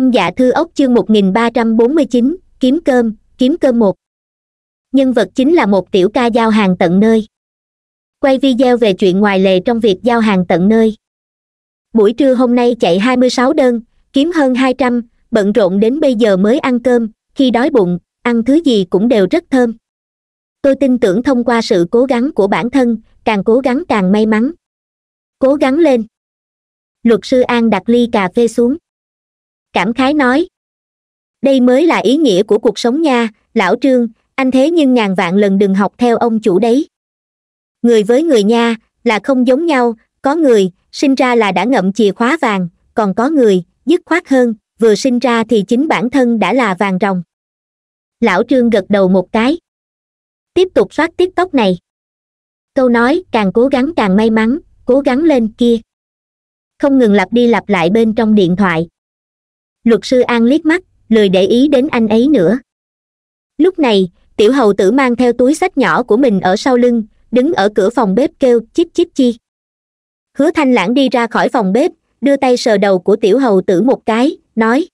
thâm dạ thư ốc chương 1349, kiếm cơm kiếm cơm một nhân vật chính là một tiểu ca giao hàng tận nơi quay video về chuyện ngoài lề trong việc giao hàng tận nơi buổi trưa hôm nay chạy 26 đơn kiếm hơn 200, bận rộn đến bây giờ mới ăn cơm khi đói bụng ăn thứ gì cũng đều rất thơm tôi tin tưởng thông qua sự cố gắng của bản thân càng cố gắng càng may mắn cố gắng lên luật sư an đặt ly cà phê xuống cảm khái nói đây mới là ý nghĩa của cuộc sống nha lão trương anh thế nhưng ngàn vạn lần đừng học theo ông chủ đấy người với người nha là không giống nhau có người sinh ra là đã ngậm chìa khóa vàng còn có người dứt khoát hơn vừa sinh ra thì chính bản thân đã là vàng ròng lão trương gật đầu một cái tiếp tục soát tiếp tóc này câu nói càng cố gắng càng may mắn cố gắng lên kia không ngừng lặp đi lặp lại bên trong điện thoại luật sư an liếc mắt lười để ý đến anh ấy nữa lúc này tiểu hầu tử mang theo túi sách nhỏ của mình ở sau lưng đứng ở cửa phòng bếp kêu chip chip chi hứa thanh lãng đi ra khỏi phòng bếp đưa tay sờ đầu của tiểu hầu tử một cái nói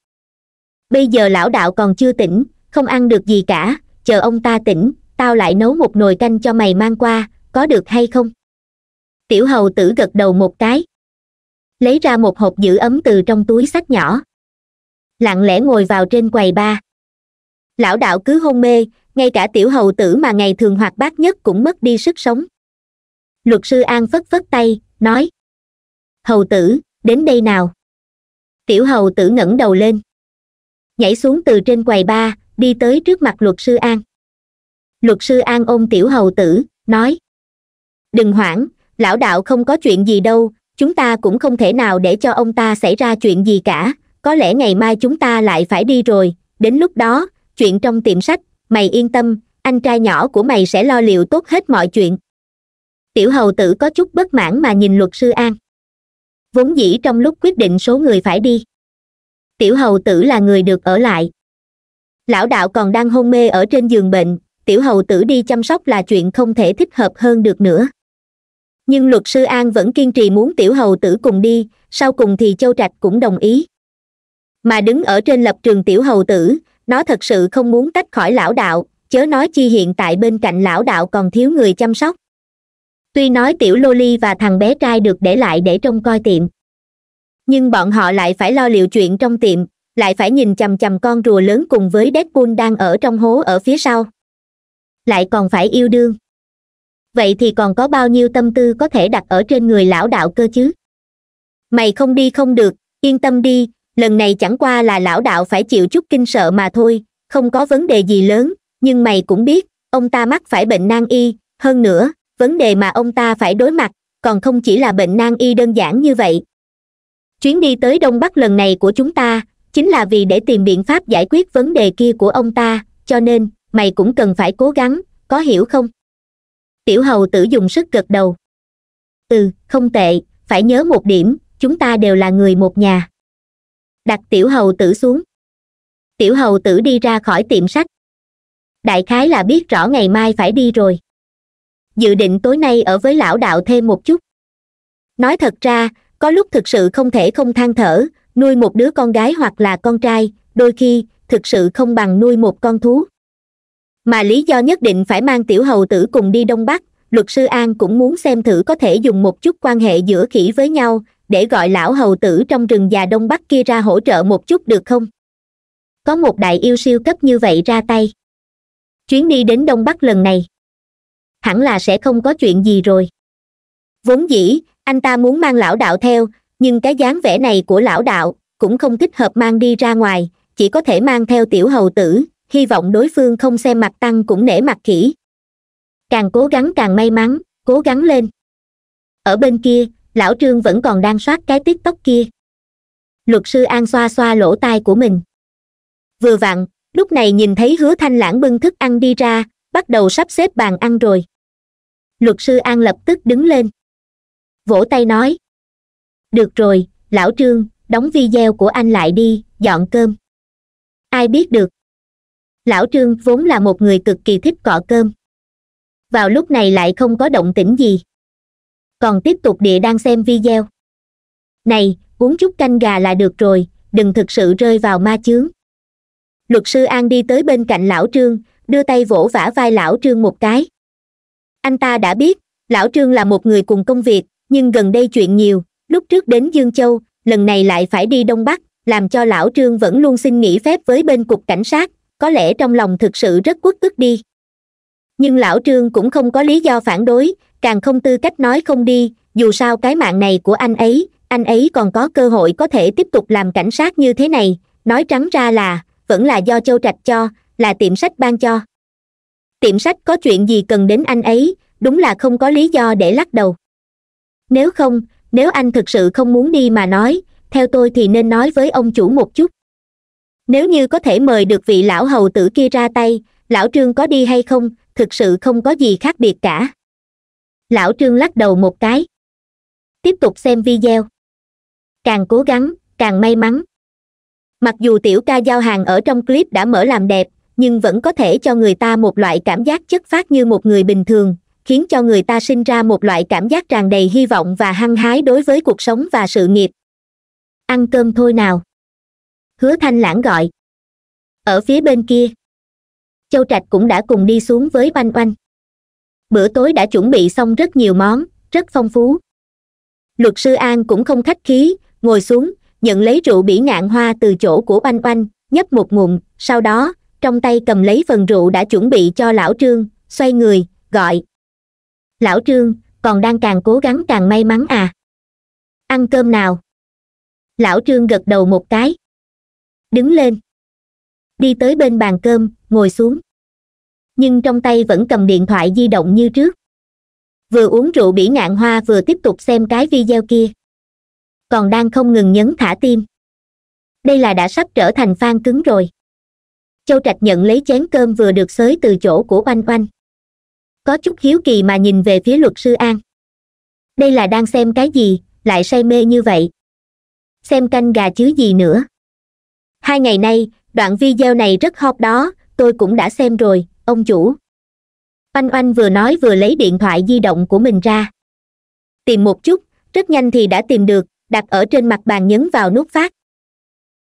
bây giờ lão đạo còn chưa tỉnh không ăn được gì cả chờ ông ta tỉnh tao lại nấu một nồi canh cho mày mang qua có được hay không tiểu hầu tử gật đầu một cái lấy ra một hộp giữ ấm từ trong túi sách nhỏ lặng lẽ ngồi vào trên quầy ba lão đạo cứ hôn mê ngay cả tiểu hầu tử mà ngày thường hoạt bát nhất cũng mất đi sức sống luật sư an phất phất tay nói hầu tử đến đây nào tiểu hầu tử ngẩng đầu lên nhảy xuống từ trên quầy ba đi tới trước mặt luật sư an luật sư an ôm tiểu hầu tử nói đừng hoảng lão đạo không có chuyện gì đâu chúng ta cũng không thể nào để cho ông ta xảy ra chuyện gì cả có lẽ ngày mai chúng ta lại phải đi rồi đến lúc đó chuyện trong tiệm sách mày yên tâm anh trai nhỏ của mày sẽ lo liệu tốt hết mọi chuyện tiểu hầu tử có chút bất mãn mà nhìn luật sư an vốn dĩ trong lúc quyết định số người phải đi tiểu hầu tử là người được ở lại lão đạo còn đang hôn mê ở trên giường bệnh tiểu hầu tử đi chăm sóc là chuyện không thể thích hợp hơn được nữa nhưng luật sư an vẫn kiên trì muốn tiểu hầu tử cùng đi sau cùng thì châu trạch cũng đồng ý mà đứng ở trên lập trường tiểu hầu tử nó thật sự không muốn tách khỏi lão đạo chớ nói chi hiện tại bên cạnh lão đạo còn thiếu người chăm sóc tuy nói tiểu lô ly và thằng bé trai được để lại để trông coi tiệm nhưng bọn họ lại phải lo liệu chuyện trong tiệm lại phải nhìn chầm chầm con rùa lớn cùng với deadpool đang ở trong hố ở phía sau lại còn phải yêu đương vậy thì còn có bao nhiêu tâm tư có thể đặt ở trên người lão đạo cơ chứ mày không đi không được yên tâm đi lần này chẳng qua là lão đạo phải chịu chút kinh sợ mà thôi không có vấn đề gì lớn nhưng mày cũng biết ông ta mắc phải bệnh nan y hơn nữa vấn đề mà ông ta phải đối mặt còn không chỉ là bệnh nan y đơn giản như vậy chuyến đi tới đông bắc lần này của chúng ta chính là vì để tìm biện pháp giải quyết vấn đề kia của ông ta cho nên mày cũng cần phải cố gắng có hiểu không tiểu hầu tử dùng sức gật đầu ừ không tệ phải nhớ một điểm chúng ta đều là người một nhà đặt tiểu hầu tử xuống tiểu hầu tử đi ra khỏi tiệm sách đại khái là biết rõ ngày mai phải đi rồi dự định tối nay ở với lão đạo thêm một chút nói thật ra có lúc thực sự không thể không than thở nuôi một đứa con gái hoặc là con trai đôi khi thực sự không bằng nuôi một con thú mà lý do nhất định phải mang tiểu hầu tử cùng đi đông bắc luật sư an cũng muốn xem thử có thể dùng một chút quan hệ giữa khỉ với nhau để gọi lão hầu tử trong rừng già đông bắc kia ra hỗ trợ một chút được không có một đại yêu siêu cấp như vậy ra tay chuyến đi đến đông bắc lần này hẳn là sẽ không có chuyện gì rồi vốn dĩ anh ta muốn mang lão đạo theo nhưng cái dáng vẻ này của lão đạo cũng không thích hợp mang đi ra ngoài chỉ có thể mang theo tiểu hầu tử hy vọng đối phương không xem mặt tăng cũng nể mặt khỉ càng cố gắng càng may mắn cố gắng lên ở bên kia lão trương vẫn còn đang soát cái tiktok kia luật sư an xoa xoa lỗ tai của mình vừa vặn lúc này nhìn thấy hứa thanh lãng bưng thức ăn đi ra bắt đầu sắp xếp bàn ăn rồi luật sư an lập tức đứng lên vỗ tay nói được rồi lão trương đóng video của anh lại đi dọn cơm ai biết được lão trương vốn là một người cực kỳ thích cọ cơm vào lúc này lại không có động tĩnh gì còn tiếp tục địa đang xem video này uống chút canh gà là được rồi đừng thực sự rơi vào ma chướng luật sư an đi tới bên cạnh lão trương đưa tay vỗ vả vai lão trương một cái anh ta đã biết lão trương là một người cùng công việc nhưng gần đây chuyện nhiều lúc trước đến dương châu lần này lại phải đi đông bắc làm cho lão trương vẫn luôn xin nghỉ phép với bên cục cảnh sát có lẽ trong lòng thực sự rất uất ức đi nhưng lão trương cũng không có lý do phản đối càng không tư cách nói không đi dù sao cái mạng này của anh ấy anh ấy còn có cơ hội có thể tiếp tục làm cảnh sát như thế này nói trắng ra là vẫn là do châu trạch cho là tiệm sách ban cho tiệm sách có chuyện gì cần đến anh ấy đúng là không có lý do để lắc đầu nếu không nếu anh thực sự không muốn đi mà nói theo tôi thì nên nói với ông chủ một chút nếu như có thể mời được vị lão hầu tử kia ra tay lão trương có đi hay không thực sự không có gì khác biệt cả lão trương lắc đầu một cái tiếp tục xem video càng cố gắng càng may mắn mặc dù tiểu ca giao hàng ở trong clip đã mở làm đẹp nhưng vẫn có thể cho người ta một loại cảm giác chất phát như một người bình thường khiến cho người ta sinh ra một loại cảm giác tràn đầy hy vọng và hăng hái đối với cuộc sống và sự nghiệp ăn cơm thôi nào hứa thanh lãng gọi ở phía bên kia châu trạch cũng đã cùng đi xuống với oanh oanh bữa tối đã chuẩn bị xong rất nhiều món rất phong phú luật sư an cũng không khách khí ngồi xuống nhận lấy rượu bỉ ngạn hoa từ chỗ của oanh oanh nhấp một ngụm sau đó trong tay cầm lấy phần rượu đã chuẩn bị cho lão trương xoay người gọi lão trương còn đang càng cố gắng càng may mắn à ăn cơm nào lão trương gật đầu một cái đứng lên đi tới bên bàn cơm ngồi xuống nhưng trong tay vẫn cầm điện thoại di động như trước vừa uống rượu bỉ ngạn hoa vừa tiếp tục xem cái video kia còn đang không ngừng nhấn thả tim đây là đã sắp trở thành fan cứng rồi châu trạch nhận lấy chén cơm vừa được xới từ chỗ của oanh oanh có chút hiếu kỳ mà nhìn về phía luật sư an đây là đang xem cái gì lại say mê như vậy xem canh gà chứ gì nữa hai ngày nay đoạn video này rất hot đó tôi cũng đã xem rồi ông chủ oanh oanh vừa nói vừa lấy điện thoại di động của mình ra tìm một chút rất nhanh thì đã tìm được đặt ở trên mặt bàn nhấn vào nút phát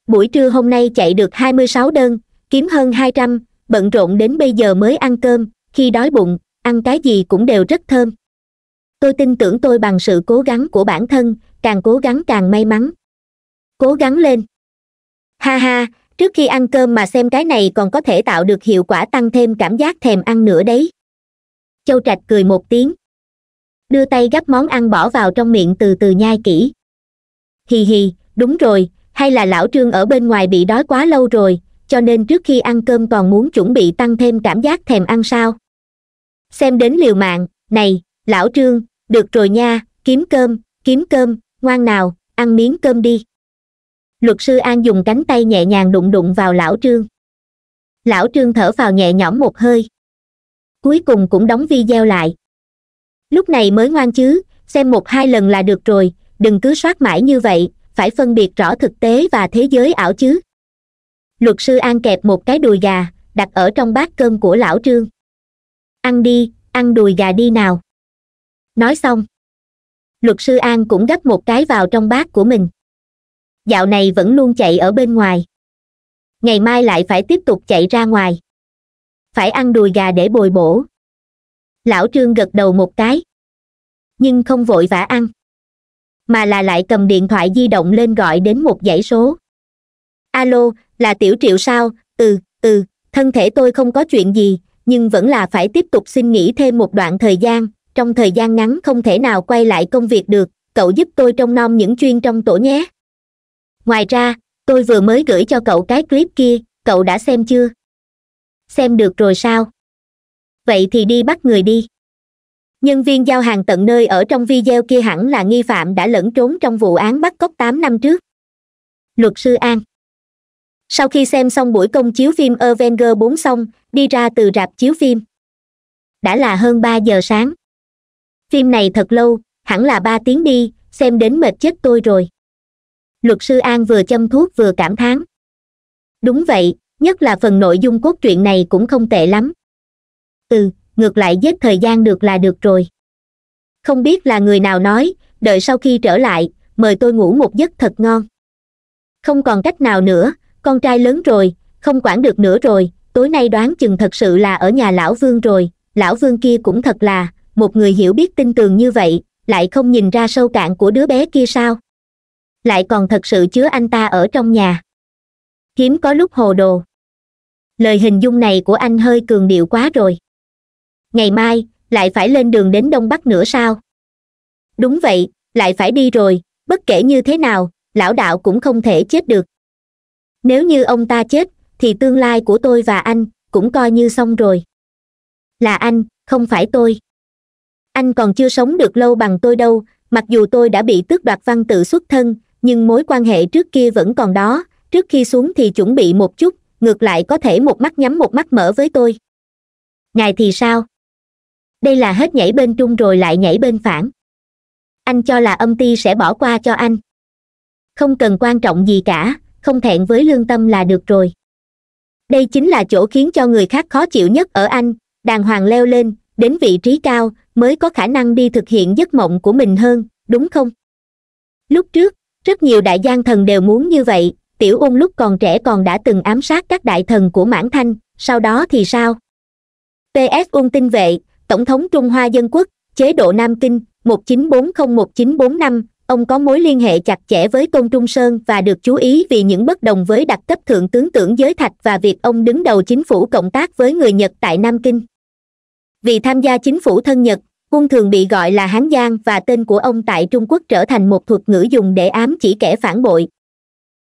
buổi trưa hôm nay chạy được hai mươi sáu đơn kiếm hơn hai trăm bận rộn đến bây giờ mới ăn cơm khi đói bụng ăn cái gì cũng đều rất thơm tôi tin tưởng tôi bằng sự cố gắng của bản thân càng cố gắng càng may mắn cố gắng lên ha ha trước khi ăn cơm mà xem cái này còn có thể tạo được hiệu quả tăng thêm cảm giác thèm ăn nữa đấy châu trạch cười một tiếng đưa tay gắp món ăn bỏ vào trong miệng từ từ nhai kỹ hì hì đúng rồi hay là lão trương ở bên ngoài bị đói quá lâu rồi cho nên trước khi ăn cơm còn muốn chuẩn bị tăng thêm cảm giác thèm ăn sao xem đến liều mạng này lão trương được rồi nha kiếm cơm kiếm cơm ngoan nào ăn miếng cơm đi luật sư an dùng cánh tay nhẹ nhàng đụng đụng vào lão trương lão trương thở vào nhẹ nhõm một hơi cuối cùng cũng đóng video lại lúc này mới ngoan chứ xem một hai lần là được rồi đừng cứ soát mãi như vậy phải phân biệt rõ thực tế và thế giới ảo chứ luật sư an kẹp một cái đùi gà đặt ở trong bát cơm của lão trương ăn đi ăn đùi gà đi nào nói xong luật sư an cũng gấp một cái vào trong bát của mình dạo này vẫn luôn chạy ở bên ngoài ngày mai lại phải tiếp tục chạy ra ngoài phải ăn đùi gà để bồi bổ lão trương gật đầu một cái nhưng không vội vã ăn mà là lại cầm điện thoại di động lên gọi đến một dãy số alo là tiểu triệu sao ừ ừ thân thể tôi không có chuyện gì nhưng vẫn là phải tiếp tục xin nghỉ thêm một đoạn thời gian trong thời gian ngắn không thể nào quay lại công việc được cậu giúp tôi trông nom những chuyên trong tổ nhé ngoài ra tôi vừa mới gửi cho cậu cái clip kia cậu đã xem chưa xem được rồi sao vậy thì đi bắt người đi nhân viên giao hàng tận nơi ở trong video kia hẳn là nghi phạm đã lẫn trốn trong vụ án bắt cóc tám năm trước luật sư an sau khi xem xong buổi công chiếu phim avenger bốn xong đi ra từ rạp chiếu phim đã là hơn ba giờ sáng phim này thật lâu hẳn là ba tiếng đi xem đến mệt chết tôi rồi luật sư an vừa châm thuốc vừa cảm thán đúng vậy nhất là phần nội dung cốt truyện này cũng không tệ lắm ừ ngược lại giết thời gian được là được rồi không biết là người nào nói đợi sau khi trở lại mời tôi ngủ một giấc thật ngon không còn cách nào nữa con trai lớn rồi không quản được nữa rồi tối nay đoán chừng thật sự là ở nhà lão vương rồi lão vương kia cũng thật là một người hiểu biết tin tường như vậy lại không nhìn ra sâu cạn của đứa bé kia sao lại còn thật sự chứa anh ta ở trong nhà hiếm có lúc hồ đồ lời hình dung này của anh hơi cường điệu quá rồi ngày mai lại phải lên đường đến đông bắc nữa sao đúng vậy lại phải đi rồi bất kể như thế nào lão đạo cũng không thể chết được nếu như ông ta chết thì tương lai của tôi và anh cũng coi như xong rồi là anh không phải tôi anh còn chưa sống được lâu bằng tôi đâu mặc dù tôi đã bị tước đoạt văn tự xuất thân nhưng mối quan hệ trước kia vẫn còn đó trước khi xuống thì chuẩn bị một chút ngược lại có thể một mắt nhắm một mắt mở với tôi ngài thì sao đây là hết nhảy bên trung rồi lại nhảy bên phản anh cho là âm ti sẽ bỏ qua cho anh không cần quan trọng gì cả không thẹn với lương tâm là được rồi đây chính là chỗ khiến cho người khác khó chịu nhất ở anh đàng hoàng leo lên đến vị trí cao mới có khả năng đi thực hiện giấc mộng của mình hơn đúng không lúc trước rất nhiều đại gian thần đều muốn như vậy tiểu ung lúc còn trẻ còn đã từng ám sát các đại thần của mãn thanh sau đó thì sao ps ung tinh vệ tổng thống trung hoa dân quốc chế độ nam kinh 1940-1945, ông có mối liên hệ chặt chẽ với tôn trung sơn và được chú ý vì những bất đồng với đặc cấp thượng tướng tưởng giới thạch và việc ông đứng đầu chính phủ cộng tác với người nhật tại nam kinh vì tham gia chính phủ thân nhật quân thường bị gọi là hán giang và tên của ông tại trung quốc trở thành một thuật ngữ dùng để ám chỉ kẻ phản bội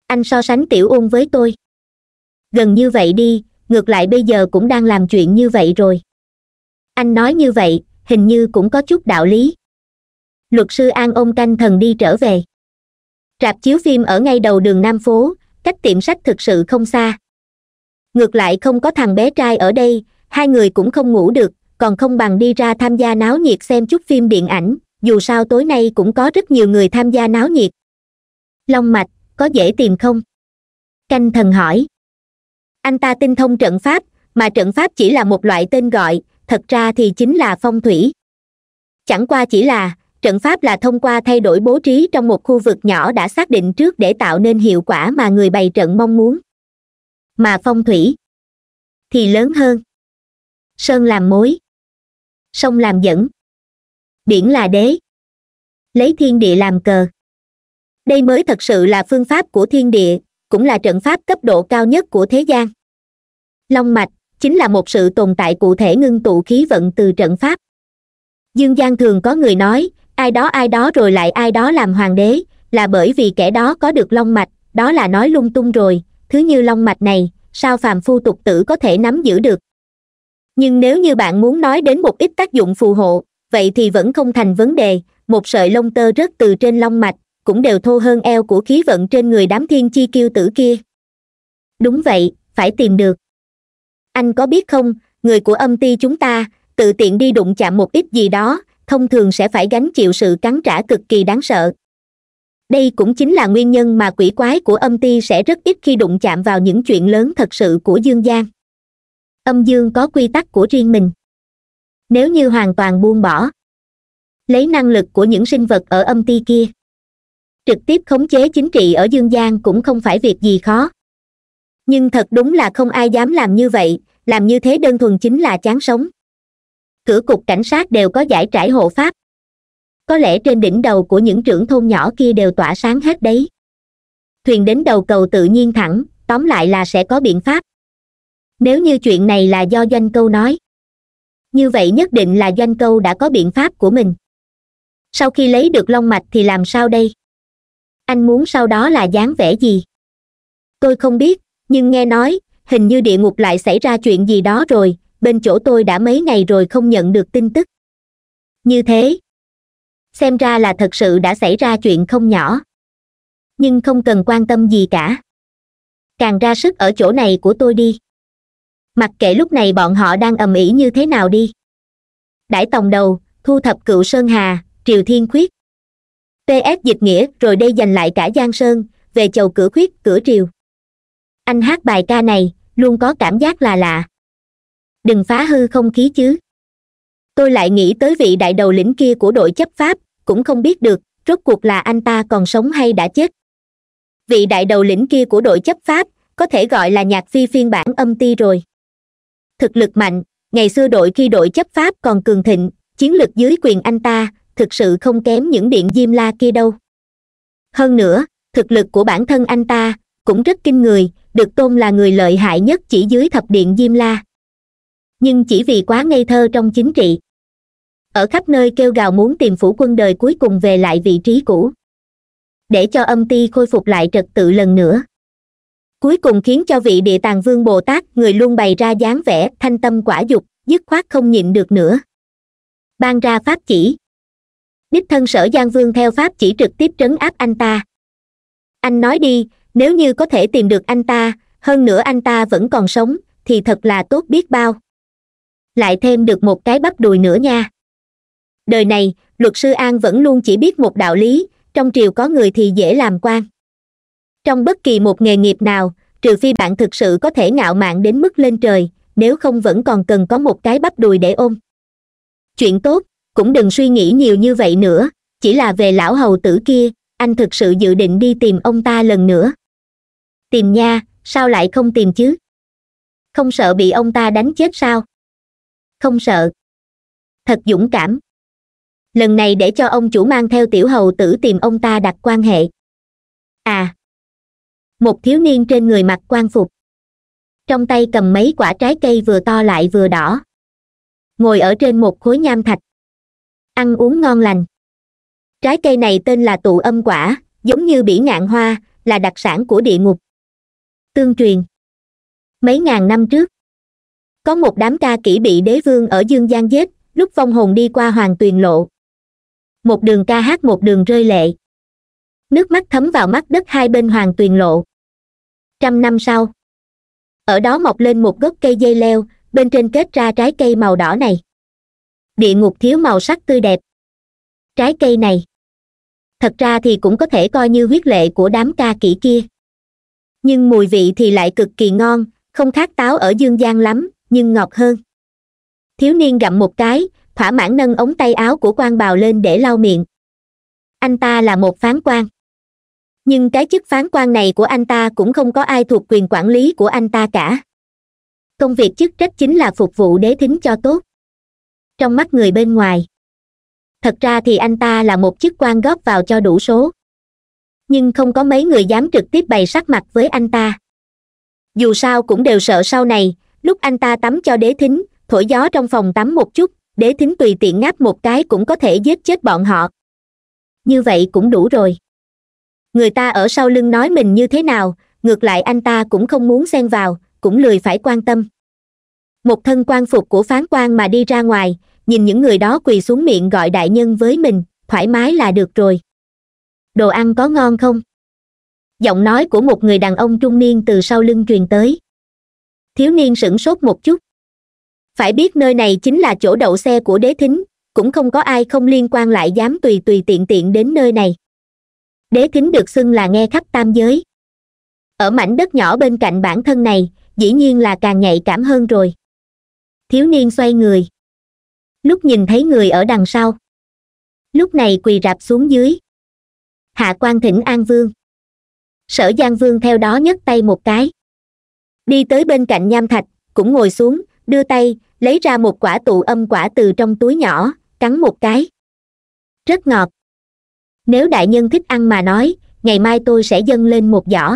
anh so sánh tiểu ung với tôi gần như vậy đi ngược lại bây giờ cũng đang làm chuyện như vậy rồi anh nói như vậy hình như cũng có chút đạo lý luật sư an ông canh thần đi trở về rạp chiếu phim ở ngay đầu đường nam phố cách tiệm sách thực sự không xa ngược lại không có thằng bé trai ở đây hai người cũng không ngủ được còn không bằng đi ra tham gia náo nhiệt xem chút phim điện ảnh dù sao tối nay cũng có rất nhiều người tham gia náo nhiệt long mạch có dễ tìm không canh thần hỏi anh ta tinh thông trận pháp mà trận pháp chỉ là một loại tên gọi thật ra thì chính là phong thủy chẳng qua chỉ là trận pháp là thông qua thay đổi bố trí trong một khu vực nhỏ đã xác định trước để tạo nên hiệu quả mà người bày trận mong muốn mà phong thủy thì lớn hơn sơn làm mối sông làm dẫn biển là đế lấy thiên địa làm cờ đây mới thật sự là phương pháp của thiên địa cũng là trận pháp cấp độ cao nhất của thế gian long mạch chính là một sự tồn tại cụ thể ngưng tụ khí vận từ trận pháp dương gian thường có người nói ai đó ai đó rồi lại ai đó làm hoàng đế là bởi vì kẻ đó có được long mạch đó là nói lung tung rồi thứ như long mạch này sao phàm phu tục tử có thể nắm giữ được nhưng nếu như bạn muốn nói đến một ít tác dụng phù hộ vậy thì vẫn không thành vấn đề một sợi lông tơ rớt từ trên long mạch cũng đều thô hơn eo của khí vận trên người đám thiên chi kiêu tử kia đúng vậy phải tìm được anh có biết không người của âm ti chúng ta tự tiện đi đụng chạm một ít gì đó thông thường sẽ phải gánh chịu sự cắn trả cực kỳ đáng sợ đây cũng chính là nguyên nhân mà quỷ quái của âm ti sẽ rất ít khi đụng chạm vào những chuyện lớn thật sự của dương gian âm dương có quy tắc của riêng mình nếu như hoàn toàn buông bỏ lấy năng lực của những sinh vật ở âm ti kia trực tiếp khống chế chính trị ở dương gian cũng không phải việc gì khó nhưng thật đúng là không ai dám làm như vậy làm như thế đơn thuần chính là chán sống cửa cục cảnh sát đều có giải trải hộ pháp có lẽ trên đỉnh đầu của những trưởng thôn nhỏ kia đều tỏa sáng hết đấy thuyền đến đầu cầu tự nhiên thẳng tóm lại là sẽ có biện pháp nếu như chuyện này là do doanh câu nói như vậy nhất định là doanh câu đã có biện pháp của mình sau khi lấy được long mạch thì làm sao đây anh muốn sau đó là dáng vẻ gì tôi không biết nhưng nghe nói hình như địa ngục lại xảy ra chuyện gì đó rồi bên chỗ tôi đã mấy ngày rồi không nhận được tin tức như thế xem ra là thật sự đã xảy ra chuyện không nhỏ nhưng không cần quan tâm gì cả càng ra sức ở chỗ này của tôi đi mặc kệ lúc này bọn họ đang ầm ĩ như thế nào đi đãi tòng đầu thu thập cựu sơn hà triều thiên khuyết ps dịch nghĩa rồi đây giành lại cả giang sơn về chầu cửa khuyết cửa triều anh hát bài ca này luôn có cảm giác là lạ đừng phá hư không khí chứ tôi lại nghĩ tới vị đại đầu lĩnh kia của đội chấp pháp cũng không biết được rốt cuộc là anh ta còn sống hay đã chết vị đại đầu lĩnh kia của đội chấp pháp có thể gọi là nhạc phi phiên bản âm ti rồi thực lực mạnh ngày xưa đội khi đội chấp pháp còn cường thịnh chiến lực dưới quyền anh ta thực sự không kém những điện diêm la kia đâu hơn nữa thực lực của bản thân anh ta cũng rất kinh người được tôn là người lợi hại nhất chỉ dưới thập điện diêm la nhưng chỉ vì quá ngây thơ trong chính trị ở khắp nơi kêu gào muốn tìm phủ quân đời cuối cùng về lại vị trí cũ để cho âm ty khôi phục lại trật tự lần nữa cuối cùng khiến cho vị địa tàng vương bồ tát người luôn bày ra dáng vẻ thanh tâm quả dục dứt khoát không nhịn được nữa ban ra pháp chỉ đích thân sở giang vương theo pháp chỉ trực tiếp trấn áp anh ta anh nói đi nếu như có thể tìm được anh ta hơn nữa anh ta vẫn còn sống thì thật là tốt biết bao lại thêm được một cái bắp đùi nữa nha đời này luật sư an vẫn luôn chỉ biết một đạo lý trong triều có người thì dễ làm quan trong bất kỳ một nghề nghiệp nào trừ phi bạn thực sự có thể ngạo mạn đến mức lên trời nếu không vẫn còn cần có một cái bắp đùi để ôm chuyện tốt cũng đừng suy nghĩ nhiều như vậy nữa chỉ là về lão hầu tử kia anh thực sự dự định đi tìm ông ta lần nữa tìm nha sao lại không tìm chứ không sợ bị ông ta đánh chết sao không sợ thật dũng cảm lần này để cho ông chủ mang theo tiểu hầu tử tìm ông ta đặt quan hệ à một thiếu niên trên người mặc quan phục trong tay cầm mấy quả trái cây vừa to lại vừa đỏ ngồi ở trên một khối nham thạch ăn uống ngon lành trái cây này tên là tụ âm quả giống như bỉ ngạn hoa là đặc sản của địa ngục tương truyền mấy ngàn năm trước có một đám ca kỹ bị đế vương ở dương gian giết lúc vong hồn đi qua hoàng tuyền lộ một đường ca hát một đường rơi lệ nước mắt thấm vào mắt đất hai bên hoàng tuyền lộ trăm năm sau ở đó mọc lên một gốc cây dây leo bên trên kết ra trái cây màu đỏ này địa ngục thiếu màu sắc tươi đẹp trái cây này thật ra thì cũng có thể coi như huyết lệ của đám ca kỹ kia nhưng mùi vị thì lại cực kỳ ngon không khác táo ở dương giang lắm nhưng ngọt hơn thiếu niên gặm một cái thỏa mãn nâng ống tay áo của quan bào lên để lau miệng anh ta là một phán quan nhưng cái chức phán quan này của anh ta cũng không có ai thuộc quyền quản lý của anh ta cả công việc chức trách chính là phục vụ đế thính cho tốt trong mắt người bên ngoài thật ra thì anh ta là một chức quan góp vào cho đủ số nhưng không có mấy người dám trực tiếp bày sắc mặt với anh ta dù sao cũng đều sợ sau này lúc anh ta tắm cho đế thính thổi gió trong phòng tắm một chút đế thính tùy tiện ngáp một cái cũng có thể giết chết bọn họ như vậy cũng đủ rồi người ta ở sau lưng nói mình như thế nào ngược lại anh ta cũng không muốn xen vào cũng lười phải quan tâm một thân quan phục của phán quan mà đi ra ngoài nhìn những người đó quỳ xuống miệng gọi đại nhân với mình thoải mái là được rồi đồ ăn có ngon không giọng nói của một người đàn ông trung niên từ sau lưng truyền tới thiếu niên sửng sốt một chút phải biết nơi này chính là chỗ đậu xe của đế thính cũng không có ai không liên quan lại dám tùy tùy tiện tiện đến nơi này đế kính được xưng là nghe khắp tam giới ở mảnh đất nhỏ bên cạnh bản thân này dĩ nhiên là càng nhạy cảm hơn rồi thiếu niên xoay người lúc nhìn thấy người ở đằng sau lúc này quỳ rạp xuống dưới hạ quan thỉnh an vương sở giang vương theo đó nhấc tay một cái đi tới bên cạnh nham thạch cũng ngồi xuống đưa tay lấy ra một quả tụ âm quả từ trong túi nhỏ cắn một cái rất ngọt nếu đại nhân thích ăn mà nói ngày mai tôi sẽ dâng lên một giỏ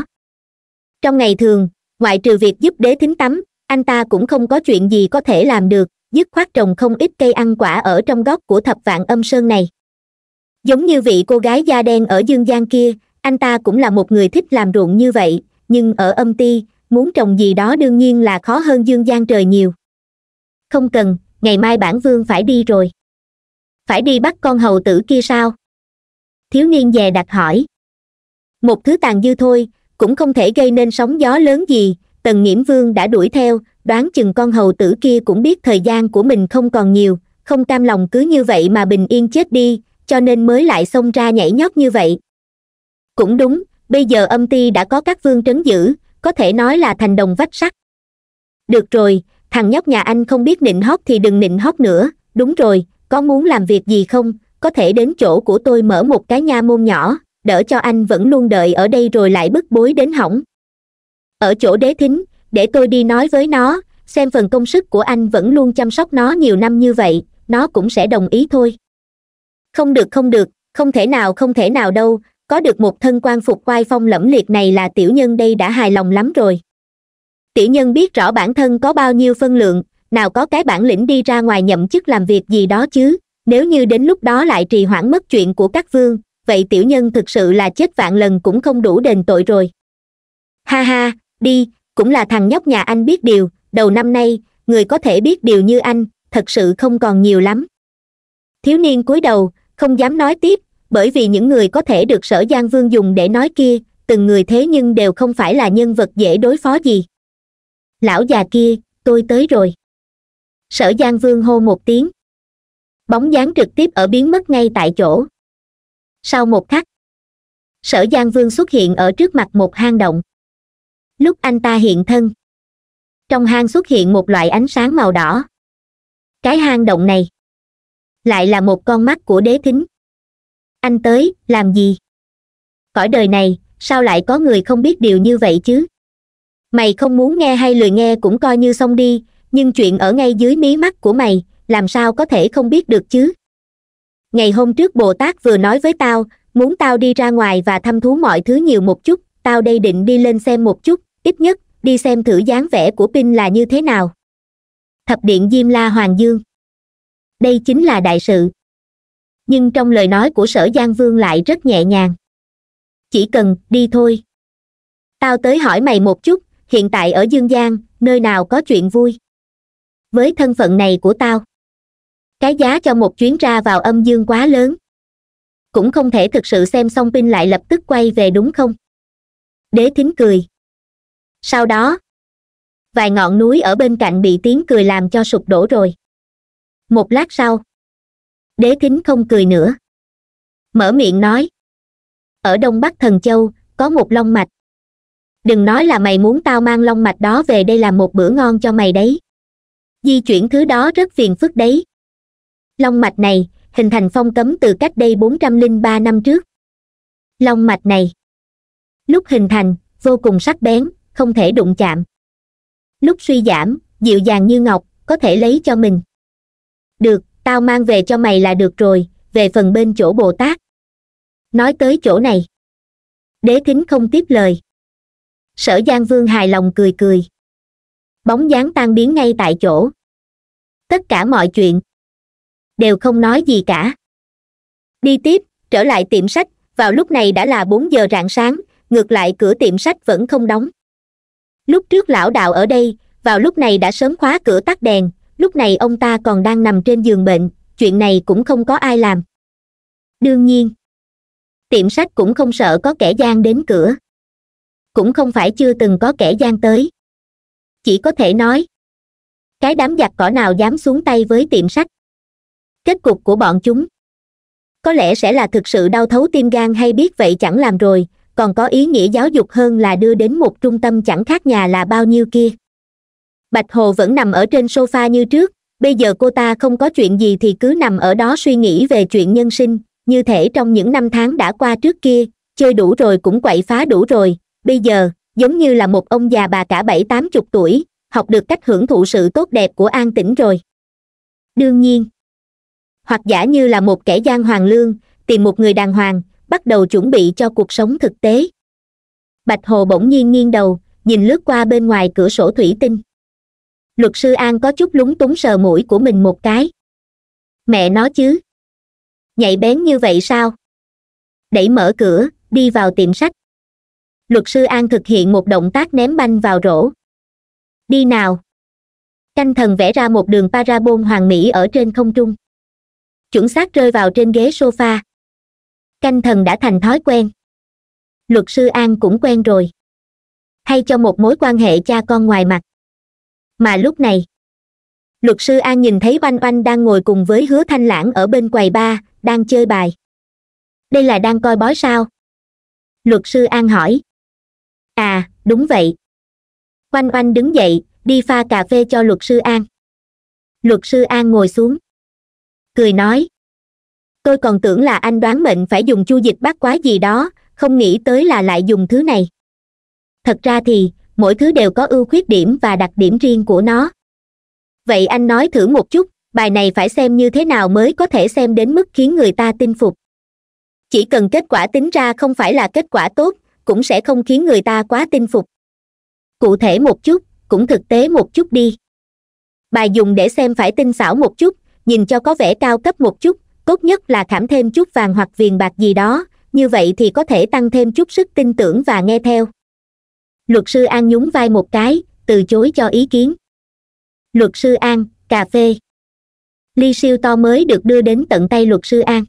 trong ngày thường ngoại trừ việc giúp đế thính tắm anh ta cũng không có chuyện gì có thể làm được dứt khoát trồng không ít cây ăn quả ở trong góc của thập vạn âm sơn này giống như vị cô gái da đen ở dương giang kia anh ta cũng là một người thích làm ruộng như vậy nhưng ở âm ti muốn trồng gì đó đương nhiên là khó hơn dương giang trời nhiều không cần ngày mai bản vương phải đi rồi phải đi bắt con hầu tử kia sao thiếu niên dè đặt hỏi một thứ tàn dư thôi cũng không thể gây nên sóng gió lớn gì tần nghiễm vương đã đuổi theo đoán chừng con hầu tử kia cũng biết thời gian của mình không còn nhiều không cam lòng cứ như vậy mà bình yên chết đi cho nên mới lại xông ra nhảy nhót như vậy cũng đúng bây giờ âm ti đã có các vương trấn giữ có thể nói là thành đồng vách sắt được rồi thằng nhóc nhà anh không biết nịnh hót thì đừng nịnh hót nữa đúng rồi có muốn làm việc gì không có thể đến chỗ của tôi mở một cái nha môn nhỏ đỡ cho anh vẫn luôn đợi ở đây rồi lại bức bối đến hỏng ở chỗ đế thính để tôi đi nói với nó xem phần công sức của anh vẫn luôn chăm sóc nó nhiều năm như vậy nó cũng sẽ đồng ý thôi không được không được không thể nào không thể nào đâu có được một thân quan phục oai phong lẫm liệt này là tiểu nhân đây đã hài lòng lắm rồi tiểu nhân biết rõ bản thân có bao nhiêu phân lượng nào có cái bản lĩnh đi ra ngoài nhậm chức làm việc gì đó chứ nếu như đến lúc đó lại trì hoãn mất chuyện của các vương vậy tiểu nhân thực sự là chết vạn lần cũng không đủ đền tội rồi ha ha đi cũng là thằng nhóc nhà anh biết điều đầu năm nay người có thể biết điều như anh thật sự không còn nhiều lắm thiếu niên cúi đầu không dám nói tiếp bởi vì những người có thể được sở giang vương dùng để nói kia từng người thế nhưng đều không phải là nhân vật dễ đối phó gì lão già kia tôi tới rồi sở giang vương hô một tiếng bóng dáng trực tiếp ở biến mất ngay tại chỗ sau một khắc sở giang vương xuất hiện ở trước mặt một hang động lúc anh ta hiện thân trong hang xuất hiện một loại ánh sáng màu đỏ cái hang động này lại là một con mắt của đế thính anh tới làm gì cõi đời này sao lại có người không biết điều như vậy chứ mày không muốn nghe hay lười nghe cũng coi như xong đi nhưng chuyện ở ngay dưới mí mắt của mày làm sao có thể không biết được chứ ngày hôm trước bồ tát vừa nói với tao muốn tao đi ra ngoài và thăm thú mọi thứ nhiều một chút tao đây định đi lên xem một chút ít nhất đi xem thử dáng vẻ của pin là như thế nào thập điện diêm la hoàng dương đây chính là đại sự nhưng trong lời nói của sở giang vương lại rất nhẹ nhàng chỉ cần đi thôi tao tới hỏi mày một chút hiện tại ở dương giang nơi nào có chuyện vui với thân phận này của tao cái giá cho một chuyến ra vào âm dương quá lớn cũng không thể thực sự xem xong pin lại lập tức quay về đúng không đế thính cười sau đó vài ngọn núi ở bên cạnh bị tiếng cười làm cho sụp đổ rồi một lát sau đế thính không cười nữa mở miệng nói ở đông bắc thần châu có một long mạch đừng nói là mày muốn tao mang long mạch đó về đây làm một bữa ngon cho mày đấy di chuyển thứ đó rất phiền phức đấy long mạch này hình thành phong cấm từ cách đây bốn trăm linh ba năm trước long mạch này lúc hình thành vô cùng sắc bén không thể đụng chạm lúc suy giảm dịu dàng như ngọc có thể lấy cho mình được tao mang về cho mày là được rồi về phần bên chỗ bồ tát nói tới chỗ này đế kính không tiếp lời sở giang vương hài lòng cười cười bóng dáng tan biến ngay tại chỗ tất cả mọi chuyện đều không nói gì cả đi tiếp trở lại tiệm sách vào lúc này đã là bốn giờ rạng sáng ngược lại cửa tiệm sách vẫn không đóng lúc trước lão đạo ở đây vào lúc này đã sớm khóa cửa tắt đèn lúc này ông ta còn đang nằm trên giường bệnh chuyện này cũng không có ai làm đương nhiên tiệm sách cũng không sợ có kẻ gian đến cửa cũng không phải chưa từng có kẻ gian tới chỉ có thể nói cái đám giặc cỏ nào dám xuống tay với tiệm sách kết cục của bọn chúng có lẽ sẽ là thực sự đau thấu tim gan hay biết vậy chẳng làm rồi còn có ý nghĩa giáo dục hơn là đưa đến một trung tâm chẳng khác nhà là bao nhiêu kia bạch hồ vẫn nằm ở trên sofa như trước bây giờ cô ta không có chuyện gì thì cứ nằm ở đó suy nghĩ về chuyện nhân sinh như thể trong những năm tháng đã qua trước kia chơi đủ rồi cũng quậy phá đủ rồi bây giờ giống như là một ông già bà cả bảy tám chục tuổi học được cách hưởng thụ sự tốt đẹp của an tĩnh rồi đương nhiên hoặc giả như là một kẻ gian hoàng lương tìm một người đàng hoàng bắt đầu chuẩn bị cho cuộc sống thực tế bạch hồ bỗng nhiên nghiêng đầu nhìn lướt qua bên ngoài cửa sổ thủy tinh luật sư an có chút lúng túng sờ mũi của mình một cái mẹ nó chứ nhạy bén như vậy sao đẩy mở cửa đi vào tiệm sách luật sư an thực hiện một động tác ném banh vào rổ đi nào canh thần vẽ ra một đường parabol hoàng mỹ ở trên không trung chuẩn xác rơi vào trên ghế sofa canh thần đã thành thói quen luật sư an cũng quen rồi hay cho một mối quan hệ cha con ngoài mặt mà lúc này luật sư an nhìn thấy oanh oanh đang ngồi cùng với hứa thanh lãng ở bên quầy ba đang chơi bài đây là đang coi bói sao luật sư an hỏi à đúng vậy oanh oanh đứng dậy đi pha cà phê cho luật sư an luật sư an ngồi xuống cười nói tôi còn tưởng là anh đoán mệnh phải dùng chu dịch bát quái gì đó không nghĩ tới là lại dùng thứ này thật ra thì mỗi thứ đều có ưu khuyết điểm và đặc điểm riêng của nó vậy anh nói thử một chút bài này phải xem như thế nào mới có thể xem đến mức khiến người ta tin phục chỉ cần kết quả tính ra không phải là kết quả tốt cũng sẽ không khiến người ta quá tin phục cụ thể một chút cũng thực tế một chút đi bài dùng để xem phải tinh xảo một chút nhìn cho có vẻ cao cấp một chút tốt nhất là khảm thêm chút vàng hoặc viền bạc gì đó như vậy thì có thể tăng thêm chút sức tin tưởng và nghe theo luật sư an nhún vai một cái từ chối cho ý kiến luật sư an cà phê ly siêu to mới được đưa đến tận tay luật sư an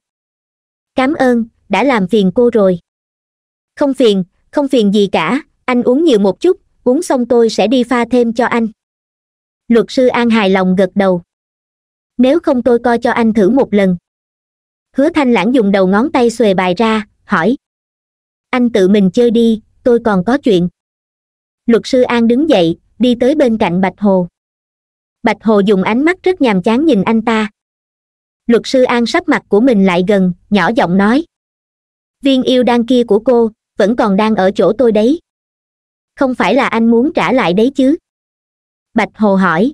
cám ơn đã làm phiền cô rồi không phiền không phiền gì cả anh uống nhiều một chút uống xong tôi sẽ đi pha thêm cho anh luật sư an hài lòng gật đầu nếu không tôi coi cho anh thử một lần hứa thanh lãng dùng đầu ngón tay xuề bài ra hỏi anh tự mình chơi đi tôi còn có chuyện luật sư an đứng dậy đi tới bên cạnh bạch hồ bạch hồ dùng ánh mắt rất nhàm chán nhìn anh ta luật sư an sắp mặt của mình lại gần nhỏ giọng nói viên yêu đang kia của cô vẫn còn đang ở chỗ tôi đấy không phải là anh muốn trả lại đấy chứ bạch hồ hỏi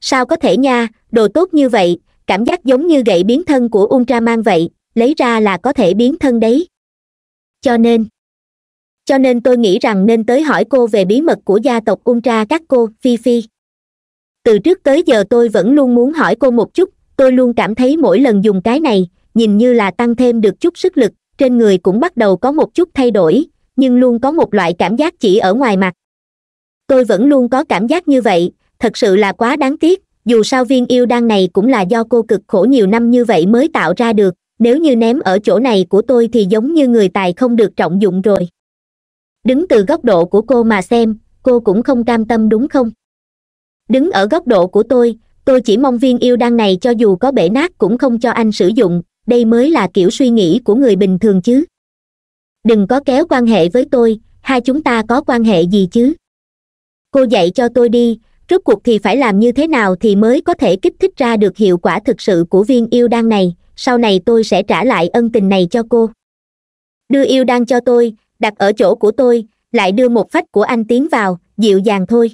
sao có thể nha đồ tốt như vậy cảm giác giống như gậy biến thân của ultraman vậy lấy ra là có thể biến thân đấy cho nên cho nên tôi nghĩ rằng nên tới hỏi cô về bí mật của gia tộc ultra các cô phi phi từ trước tới giờ tôi vẫn luôn muốn hỏi cô một chút tôi luôn cảm thấy mỗi lần dùng cái này nhìn như là tăng thêm được chút sức lực trên người cũng bắt đầu có một chút thay đổi nhưng luôn có một loại cảm giác chỉ ở ngoài mặt tôi vẫn luôn có cảm giác như vậy thật sự là quá đáng tiếc dù sao viên yêu đan này cũng là do cô cực khổ nhiều năm như vậy mới tạo ra được nếu như ném ở chỗ này của tôi thì giống như người tài không được trọng dụng rồi đứng từ góc độ của cô mà xem cô cũng không cam tâm đúng không đứng ở góc độ của tôi tôi chỉ mong viên yêu đan này cho dù có bể nát cũng không cho anh sử dụng đây mới là kiểu suy nghĩ của người bình thường chứ đừng có kéo quan hệ với tôi hai chúng ta có quan hệ gì chứ cô dạy cho tôi đi rốt cuộc thì phải làm như thế nào thì mới có thể kích thích ra được hiệu quả thực sự của viên yêu đan này sau này tôi sẽ trả lại ân tình này cho cô đưa yêu đan cho tôi đặt ở chỗ của tôi lại đưa một phách của anh tiến vào dịu dàng thôi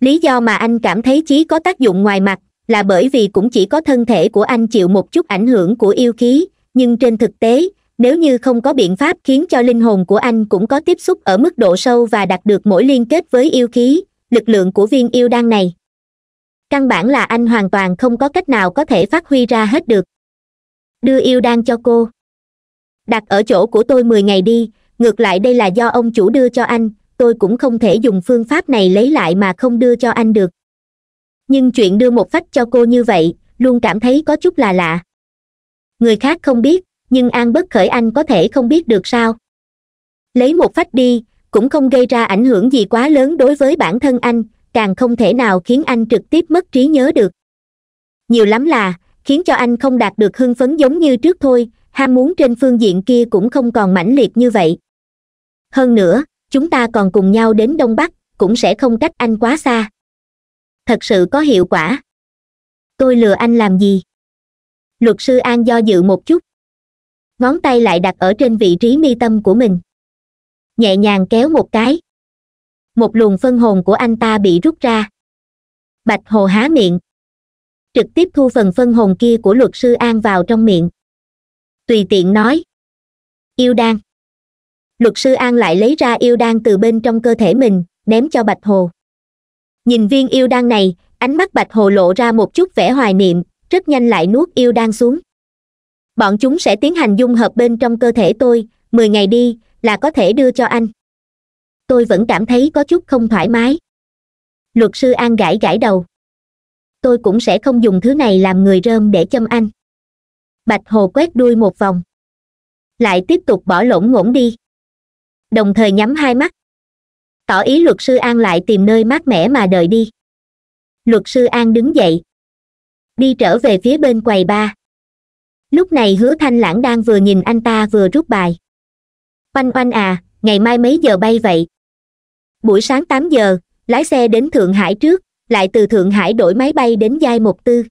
lý do mà anh cảm thấy chí có tác dụng ngoài mặt là bởi vì cũng chỉ có thân thể của anh chịu một chút ảnh hưởng của yêu khí nhưng trên thực tế nếu như không có biện pháp khiến cho linh hồn của anh cũng có tiếp xúc ở mức độ sâu và đạt được mỗi liên kết với yêu khí lực lượng của viên yêu đan này căn bản là anh hoàn toàn không có cách nào có thể phát huy ra hết được đưa yêu đan cho cô đặt ở chỗ của tôi mười ngày đi ngược lại đây là do ông chủ đưa cho anh tôi cũng không thể dùng phương pháp này lấy lại mà không đưa cho anh được nhưng chuyện đưa một phách cho cô như vậy luôn cảm thấy có chút là lạ người khác không biết nhưng an bất khởi anh có thể không biết được sao lấy một phách đi cũng không gây ra ảnh hưởng gì quá lớn đối với bản thân anh càng không thể nào khiến anh trực tiếp mất trí nhớ được nhiều lắm là khiến cho anh không đạt được hưng phấn giống như trước thôi ham muốn trên phương diện kia cũng không còn mãnh liệt như vậy hơn nữa chúng ta còn cùng nhau đến đông bắc cũng sẽ không cách anh quá xa thật sự có hiệu quả tôi lừa anh làm gì luật sư an do dự một chút ngón tay lại đặt ở trên vị trí mi tâm của mình nhẹ nhàng kéo một cái một luồng phân hồn của anh ta bị rút ra bạch hồ há miệng trực tiếp thu phần phân hồn kia của luật sư an vào trong miệng tùy tiện nói yêu đan luật sư an lại lấy ra yêu đan từ bên trong cơ thể mình ném cho bạch hồ nhìn viên yêu đan này ánh mắt bạch hồ lộ ra một chút vẻ hoài niệm rất nhanh lại nuốt yêu đan xuống bọn chúng sẽ tiến hành dung hợp bên trong cơ thể tôi mười ngày đi là có thể đưa cho anh tôi vẫn cảm thấy có chút không thoải mái luật sư an gãi gãi đầu tôi cũng sẽ không dùng thứ này làm người rơm để châm anh bạch hồ quét đuôi một vòng lại tiếp tục bỏ lỗng ngổn đi đồng thời nhắm hai mắt tỏ ý luật sư an lại tìm nơi mát mẻ mà đợi đi luật sư an đứng dậy đi trở về phía bên quầy ba lúc này hứa thanh lãng đang vừa nhìn anh ta vừa rút bài oanh oanh à ngày mai mấy giờ bay vậy buổi sáng tám giờ lái xe đến thượng hải trước lại từ thượng hải đổi máy bay đến giai một tư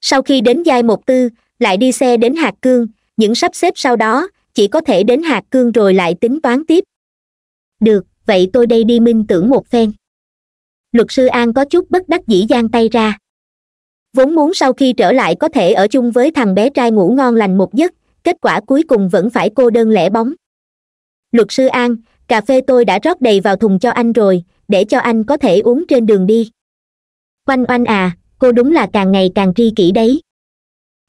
sau khi đến giai một tư lại đi xe đến hạt cương những sắp xếp sau đó chỉ có thể đến hạt cương rồi lại tính toán tiếp được vậy tôi đây đi minh tưởng một phen luật sư an có chút bất đắc dĩ giang tay ra vốn muốn sau khi trở lại có thể ở chung với thằng bé trai ngủ ngon lành một giấc kết quả cuối cùng vẫn phải cô đơn lẻ bóng luật sư an cà phê tôi đã rót đầy vào thùng cho anh rồi để cho anh có thể uống trên đường đi oanh oanh à cô đúng là càng ngày càng tri kỷ đấy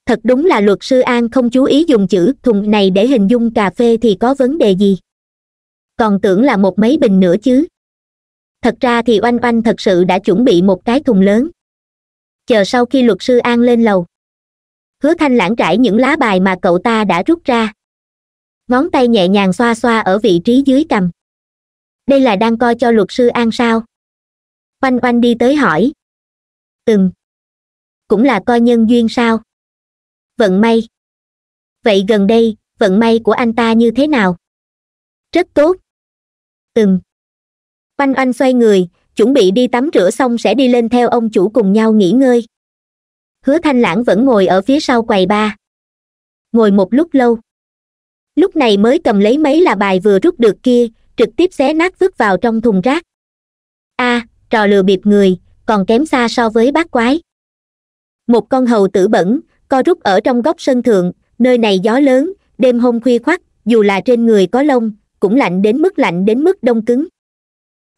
thật đúng là luật sư an không chú ý dùng chữ thùng này để hình dung cà phê thì có vấn đề gì còn tưởng là một mấy bình nữa chứ thật ra thì oanh oanh thật sự đã chuẩn bị một cái thùng lớn chờ sau khi luật sư an lên lầu hứa thanh lãng trải những lá bài mà cậu ta đã rút ra ngón tay nhẹ nhàng xoa xoa ở vị trí dưới cầm. đây là đang coi cho luật sư an sao oanh oanh đi tới hỏi từng cũng là coi nhân duyên sao vận may vậy gần đây vận may của anh ta như thế nào rất tốt từng oanh oanh xoay người chuẩn bị đi tắm rửa xong sẽ đi lên theo ông chủ cùng nhau nghỉ ngơi hứa thanh lãng vẫn ngồi ở phía sau quầy ba ngồi một lúc lâu lúc này mới cầm lấy mấy là bài vừa rút được kia trực tiếp xé nát vứt vào trong thùng rác a à, trò lừa bịp người còn kém xa so với bát quái một con hầu tử bẩn co rút ở trong góc sân thượng nơi này gió lớn đêm hôm khuya khoắt dù là trên người có lông cũng lạnh đến mức lạnh đến mức đông cứng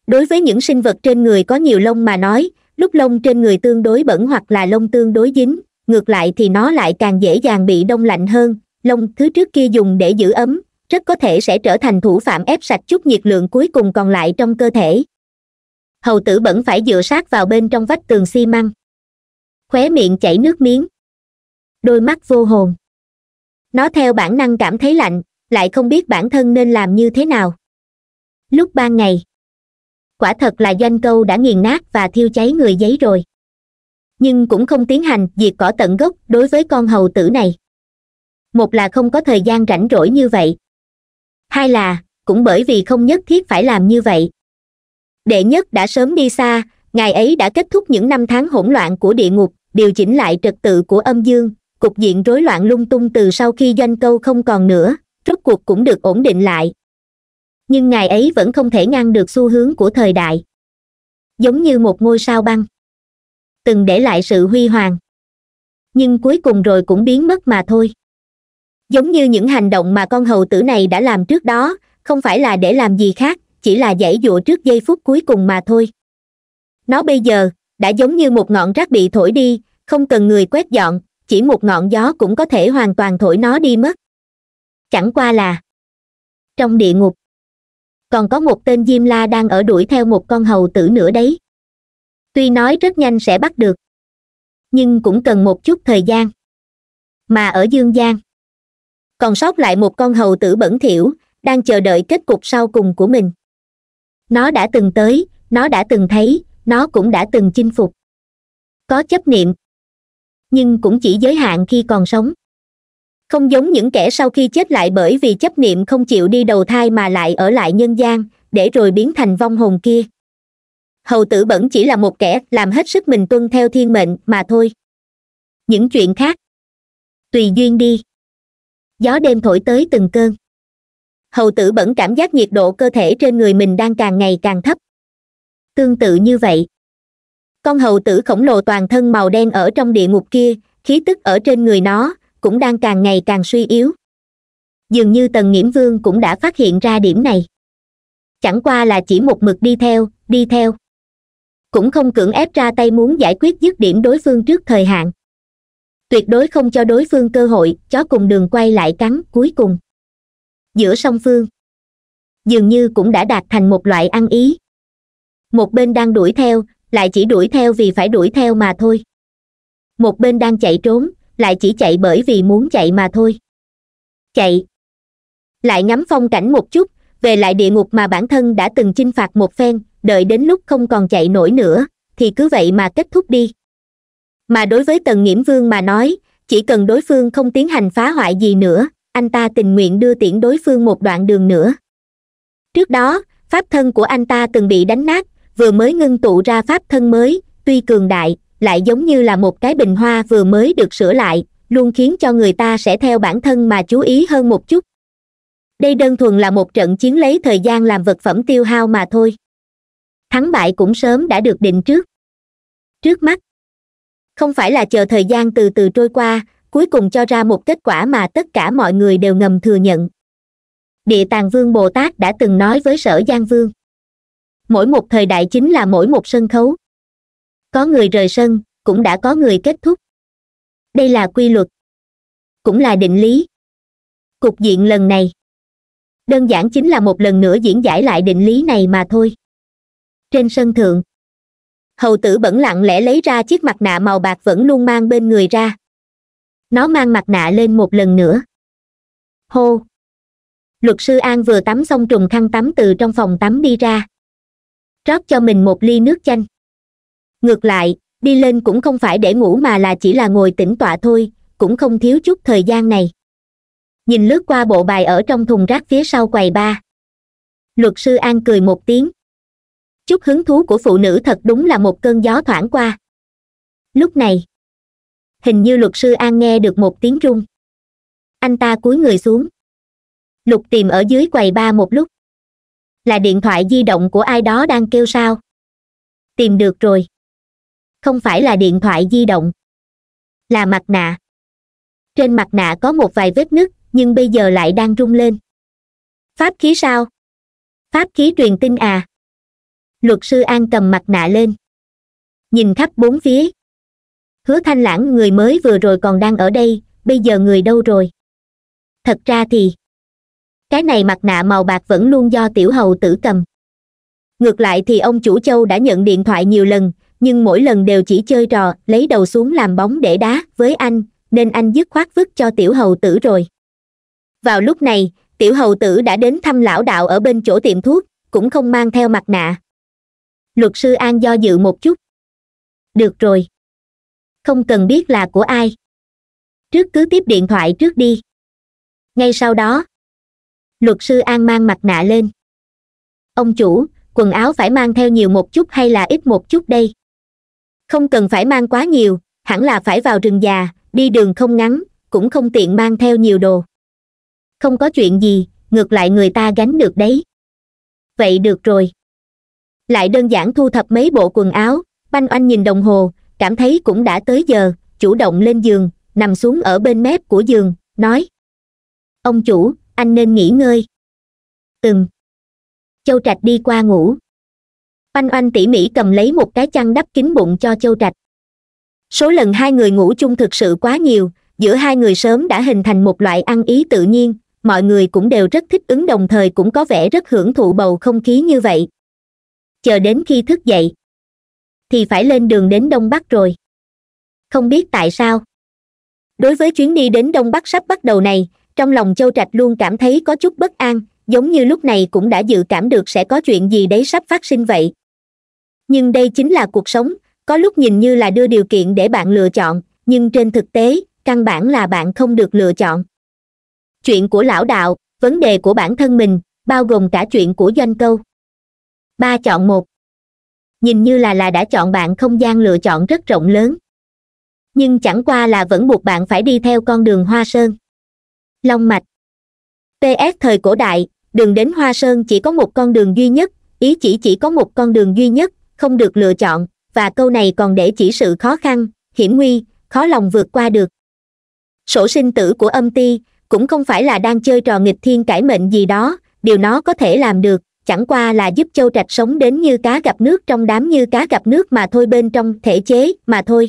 đối với những sinh vật trên người có nhiều lông mà nói lúc lông trên người tương đối bẩn hoặc là lông tương đối dính ngược lại thì nó lại càng dễ dàng bị đông lạnh hơn lông thứ trước kia dùng để giữ ấm rất có thể sẽ trở thành thủ phạm ép sạch chút nhiệt lượng cuối cùng còn lại trong cơ thể hầu tử bẩn phải dựa sát vào bên trong vách tường xi măng khóe miệng chảy nước miếng đôi mắt vô hồn nó theo bản năng cảm thấy lạnh lại không biết bản thân nên làm như thế nào lúc ban ngày quả thật là doanh câu đã nghiền nát và thiêu cháy người giấy rồi nhưng cũng không tiến hành diệt cỏ tận gốc đối với con hầu tử này một là không có thời gian rảnh rỗi như vậy hai là cũng bởi vì không nhất thiết phải làm như vậy đệ nhất đã sớm đi xa ngài ấy đã kết thúc những năm tháng hỗn loạn của địa ngục điều chỉnh lại trật tự của âm dương cục diện rối loạn lung tung từ sau khi doanh câu không còn nữa rốt cuộc cũng được ổn định lại nhưng ngài ấy vẫn không thể ngăn được xu hướng của thời đại giống như một ngôi sao băng từng để lại sự huy hoàng nhưng cuối cùng rồi cũng biến mất mà thôi giống như những hành động mà con hầu tử này đã làm trước đó không phải là để làm gì khác chỉ là giải dụa trước giây phút cuối cùng mà thôi nó bây giờ đã giống như một ngọn rác bị thổi đi không cần người quét dọn chỉ một ngọn gió cũng có thể hoàn toàn thổi nó đi mất chẳng qua là trong địa ngục còn có một tên diêm la đang ở đuổi theo một con hầu tử nữa đấy tuy nói rất nhanh sẽ bắt được nhưng cũng cần một chút thời gian mà ở dương giang còn sót lại một con hầu tử bẩn thỉu đang chờ đợi kết cục sau cùng của mình nó đã từng tới nó đã từng thấy nó cũng đã từng chinh phục có chấp niệm nhưng cũng chỉ giới hạn khi còn sống không giống những kẻ sau khi chết lại bởi vì chấp niệm không chịu đi đầu thai mà lại ở lại nhân gian để rồi biến thành vong hồn kia hầu tử bẩn chỉ là một kẻ làm hết sức mình tuân theo thiên mệnh mà thôi những chuyện khác tùy duyên đi gió đêm thổi tới từng cơn hầu tử bẩn cảm giác nhiệt độ cơ thể trên người mình đang càng ngày càng thấp tương tự như vậy con hầu tử khổng lồ toàn thân màu đen ở trong địa ngục kia khí tức ở trên người nó cũng đang càng ngày càng suy yếu dường như tần nghiễm vương cũng đã phát hiện ra điểm này chẳng qua là chỉ một mực đi theo đi theo cũng không cưỡng ép ra tay muốn giải quyết dứt điểm đối phương trước thời hạn tuyệt đối không cho đối phương cơ hội chó cùng đường quay lại cắn cuối cùng giữa song phương dường như cũng đã đạt thành một loại ăn ý một bên đang đuổi theo lại chỉ đuổi theo vì phải đuổi theo mà thôi một bên đang chạy trốn lại chỉ chạy bởi vì muốn chạy mà thôi chạy lại ngắm phong cảnh một chút về lại địa ngục mà bản thân đã từng chinh phạt một phen đợi đến lúc không còn chạy nổi nữa thì cứ vậy mà kết thúc đi mà đối với tần nghiễm vương mà nói chỉ cần đối phương không tiến hành phá hoại gì nữa anh ta tình nguyện đưa tiễn đối phương một đoạn đường nữa trước đó pháp thân của anh ta từng bị đánh nát vừa mới ngưng tụ ra pháp thân mới tuy cường đại lại giống như là một cái bình hoa vừa mới được sửa lại luôn khiến cho người ta sẽ theo bản thân mà chú ý hơn một chút đây đơn thuần là một trận chiến lấy thời gian làm vật phẩm tiêu hao mà thôi thắng bại cũng sớm đã được định trước trước mắt không phải là chờ thời gian từ từ trôi qua cuối cùng cho ra một kết quả mà tất cả mọi người đều ngầm thừa nhận địa tàng vương bồ tát đã từng nói với sở giang vương mỗi một thời đại chính là mỗi một sân khấu có người rời sân cũng đã có người kết thúc đây là quy luật cũng là định lý cục diện lần này đơn giản chính là một lần nữa diễn giải lại định lý này mà thôi trên sân thượng hầu tử bẩn lặng lẽ lấy ra chiếc mặt nạ màu bạc vẫn luôn mang bên người ra nó mang mặt nạ lên một lần nữa hô luật sư an vừa tắm xong trùng khăn tắm từ trong phòng tắm đi ra rót cho mình một ly nước chanh ngược lại đi lên cũng không phải để ngủ mà là chỉ là ngồi tĩnh tọa thôi cũng không thiếu chút thời gian này nhìn lướt qua bộ bài ở trong thùng rác phía sau quầy ba luật sư an cười một tiếng chút hứng thú của phụ nữ thật đúng là một cơn gió thoảng qua lúc này hình như luật sư an nghe được một tiếng rung anh ta cúi người xuống lục tìm ở dưới quầy ba một lúc là điện thoại di động của ai đó đang kêu sao tìm được rồi không phải là điện thoại di động là mặt nạ trên mặt nạ có một vài vết nứt nhưng bây giờ lại đang rung lên pháp khí sao pháp khí truyền tin à luật sư an cầm mặt nạ lên nhìn khắp bốn phía hứa thanh lãng người mới vừa rồi còn đang ở đây bây giờ người đâu rồi thật ra thì cái này mặt nạ màu bạc vẫn luôn do tiểu hầu tử cầm ngược lại thì ông chủ châu đã nhận điện thoại nhiều lần nhưng mỗi lần đều chỉ chơi trò lấy đầu xuống làm bóng để đá với anh nên anh dứt khoát vứt cho tiểu hầu tử rồi vào lúc này tiểu hầu tử đã đến thăm lão đạo ở bên chỗ tiệm thuốc cũng không mang theo mặt nạ luật sư an do dự một chút được rồi không cần biết là của ai trước cứ tiếp điện thoại trước đi ngay sau đó luật sư an mang mặt nạ lên ông chủ quần áo phải mang theo nhiều một chút hay là ít một chút đây không cần phải mang quá nhiều hẳn là phải vào rừng già đi đường không ngắn cũng không tiện mang theo nhiều đồ không có chuyện gì ngược lại người ta gánh được đấy vậy được rồi lại đơn giản thu thập mấy bộ quần áo banh oanh nhìn đồng hồ cảm thấy cũng đã tới giờ chủ động lên giường nằm xuống ở bên mép của giường nói ông chủ anh nên nghỉ ngơi từng châu trạch đi qua ngủ banh oanh tỉ mỉ cầm lấy một cái chăn đắp kín bụng cho châu trạch số lần hai người ngủ chung thực sự quá nhiều giữa hai người sớm đã hình thành một loại ăn ý tự nhiên mọi người cũng đều rất thích ứng đồng thời cũng có vẻ rất hưởng thụ bầu không khí như vậy chờ đến khi thức dậy thì phải lên đường đến đông bắc rồi không biết tại sao đối với chuyến đi đến đông bắc sắp bắt đầu này trong lòng châu trạch luôn cảm thấy có chút bất an giống như lúc này cũng đã dự cảm được sẽ có chuyện gì đấy sắp phát sinh vậy nhưng đây chính là cuộc sống có lúc nhìn như là đưa điều kiện để bạn lựa chọn nhưng trên thực tế căn bản là bạn không được lựa chọn chuyện của lão đạo vấn đề của bản thân mình bao gồm cả chuyện của doanh câu ba chọn một nhìn như là là đã chọn bạn không gian lựa chọn rất rộng lớn nhưng chẳng qua là vẫn buộc bạn phải đi theo con đường hoa sơn long mạch ps thời cổ đại đường đến hoa sơn chỉ có một con đường duy nhất ý chỉ chỉ có một con đường duy nhất không được lựa chọn và câu này còn để chỉ sự khó khăn hiểm nguy khó lòng vượt qua được sổ sinh tử của âm ti cũng không phải là đang chơi trò nghịch thiên cải mệnh gì đó điều nó có thể làm được chẳng qua là giúp châu trạch sống đến như cá gặp nước trong đám như cá gặp nước mà thôi bên trong thể chế mà thôi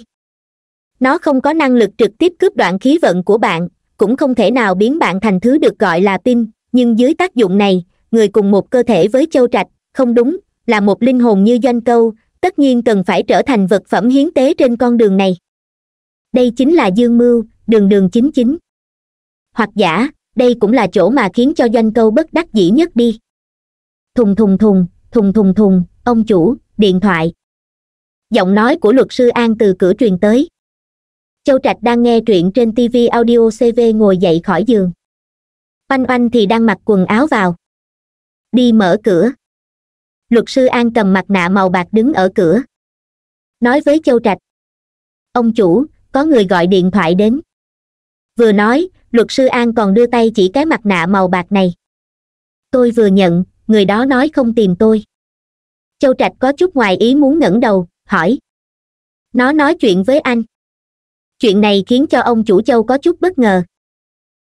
nó không có năng lực trực tiếp cướp đoạn khí vận của bạn cũng không thể nào biến bạn thành thứ được gọi là tim nhưng dưới tác dụng này người cùng một cơ thể với châu trạch không đúng là một linh hồn như doanh câu tất nhiên cần phải trở thành vật phẩm hiến tế trên con đường này đây chính là dương mưu đường đường chính chính hoặc giả đây cũng là chỗ mà khiến cho doanh câu bất đắc dĩ nhất đi thùng thùng thùng thùng thùng thùng ông chủ điện thoại giọng nói của luật sư an từ cửa truyền tới châu trạch đang nghe truyện trên tv audio cv ngồi dậy khỏi giường oanh oanh thì đang mặc quần áo vào đi mở cửa luật sư an cầm mặt nạ màu bạc đứng ở cửa nói với châu trạch ông chủ có người gọi điện thoại đến vừa nói luật sư an còn đưa tay chỉ cái mặt nạ màu bạc này tôi vừa nhận người đó nói không tìm tôi châu trạch có chút ngoài ý muốn ngẩng đầu hỏi nó nói chuyện với anh chuyện này khiến cho ông chủ châu có chút bất ngờ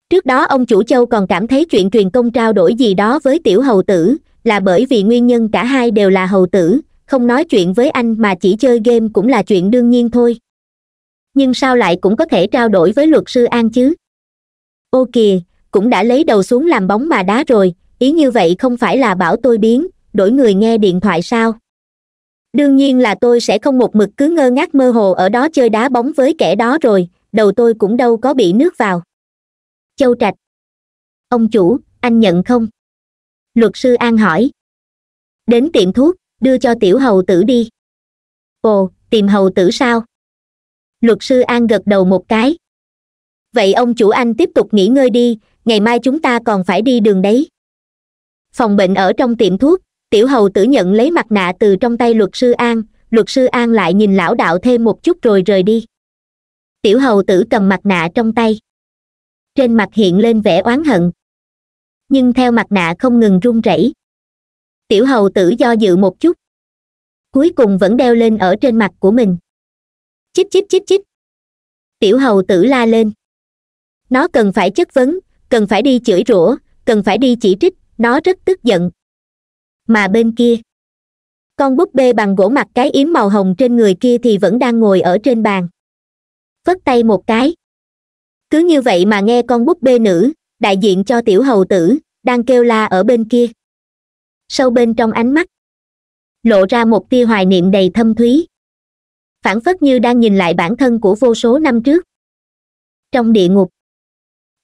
trước đó ông chủ châu còn cảm thấy chuyện truyền công trao đổi gì đó với tiểu hầu tử là bởi vì nguyên nhân cả hai đều là hầu tử không nói chuyện với anh mà chỉ chơi game cũng là chuyện đương nhiên thôi nhưng sao lại cũng có thể trao đổi với luật sư an chứ ô kìa cũng đã lấy đầu xuống làm bóng mà đá rồi ý như vậy không phải là bảo tôi biến đổi người nghe điện thoại sao đương nhiên là tôi sẽ không một mực cứ ngơ ngác mơ hồ ở đó chơi đá bóng với kẻ đó rồi đầu tôi cũng đâu có bị nước vào châu trạch ông chủ anh nhận không luật sư an hỏi đến tiệm thuốc đưa cho tiểu hầu tử đi ồ tìm hầu tử sao luật sư an gật đầu một cái vậy ông chủ anh tiếp tục nghỉ ngơi đi ngày mai chúng ta còn phải đi đường đấy phòng bệnh ở trong tiệm thuốc tiểu hầu tử nhận lấy mặt nạ từ trong tay luật sư an luật sư an lại nhìn lão đạo thêm một chút rồi rời đi tiểu hầu tử cầm mặt nạ trong tay trên mặt hiện lên vẻ oán hận nhưng theo mặt nạ không ngừng run rẩy tiểu hầu tử do dự một chút cuối cùng vẫn đeo lên ở trên mặt của mình chích chích chích chích tiểu hầu tử la lên nó cần phải chất vấn cần phải đi chửi rủa cần phải đi chỉ trích nó rất tức giận mà bên kia con búp bê bằng gỗ mặt cái yếm màu hồng trên người kia thì vẫn đang ngồi ở trên bàn phất tay một cái cứ như vậy mà nghe con búp bê nữ đại diện cho tiểu hầu tử đang kêu la ở bên kia sâu bên trong ánh mắt lộ ra một tia hoài niệm đầy thâm thúy phản phất như đang nhìn lại bản thân của vô số năm trước trong địa ngục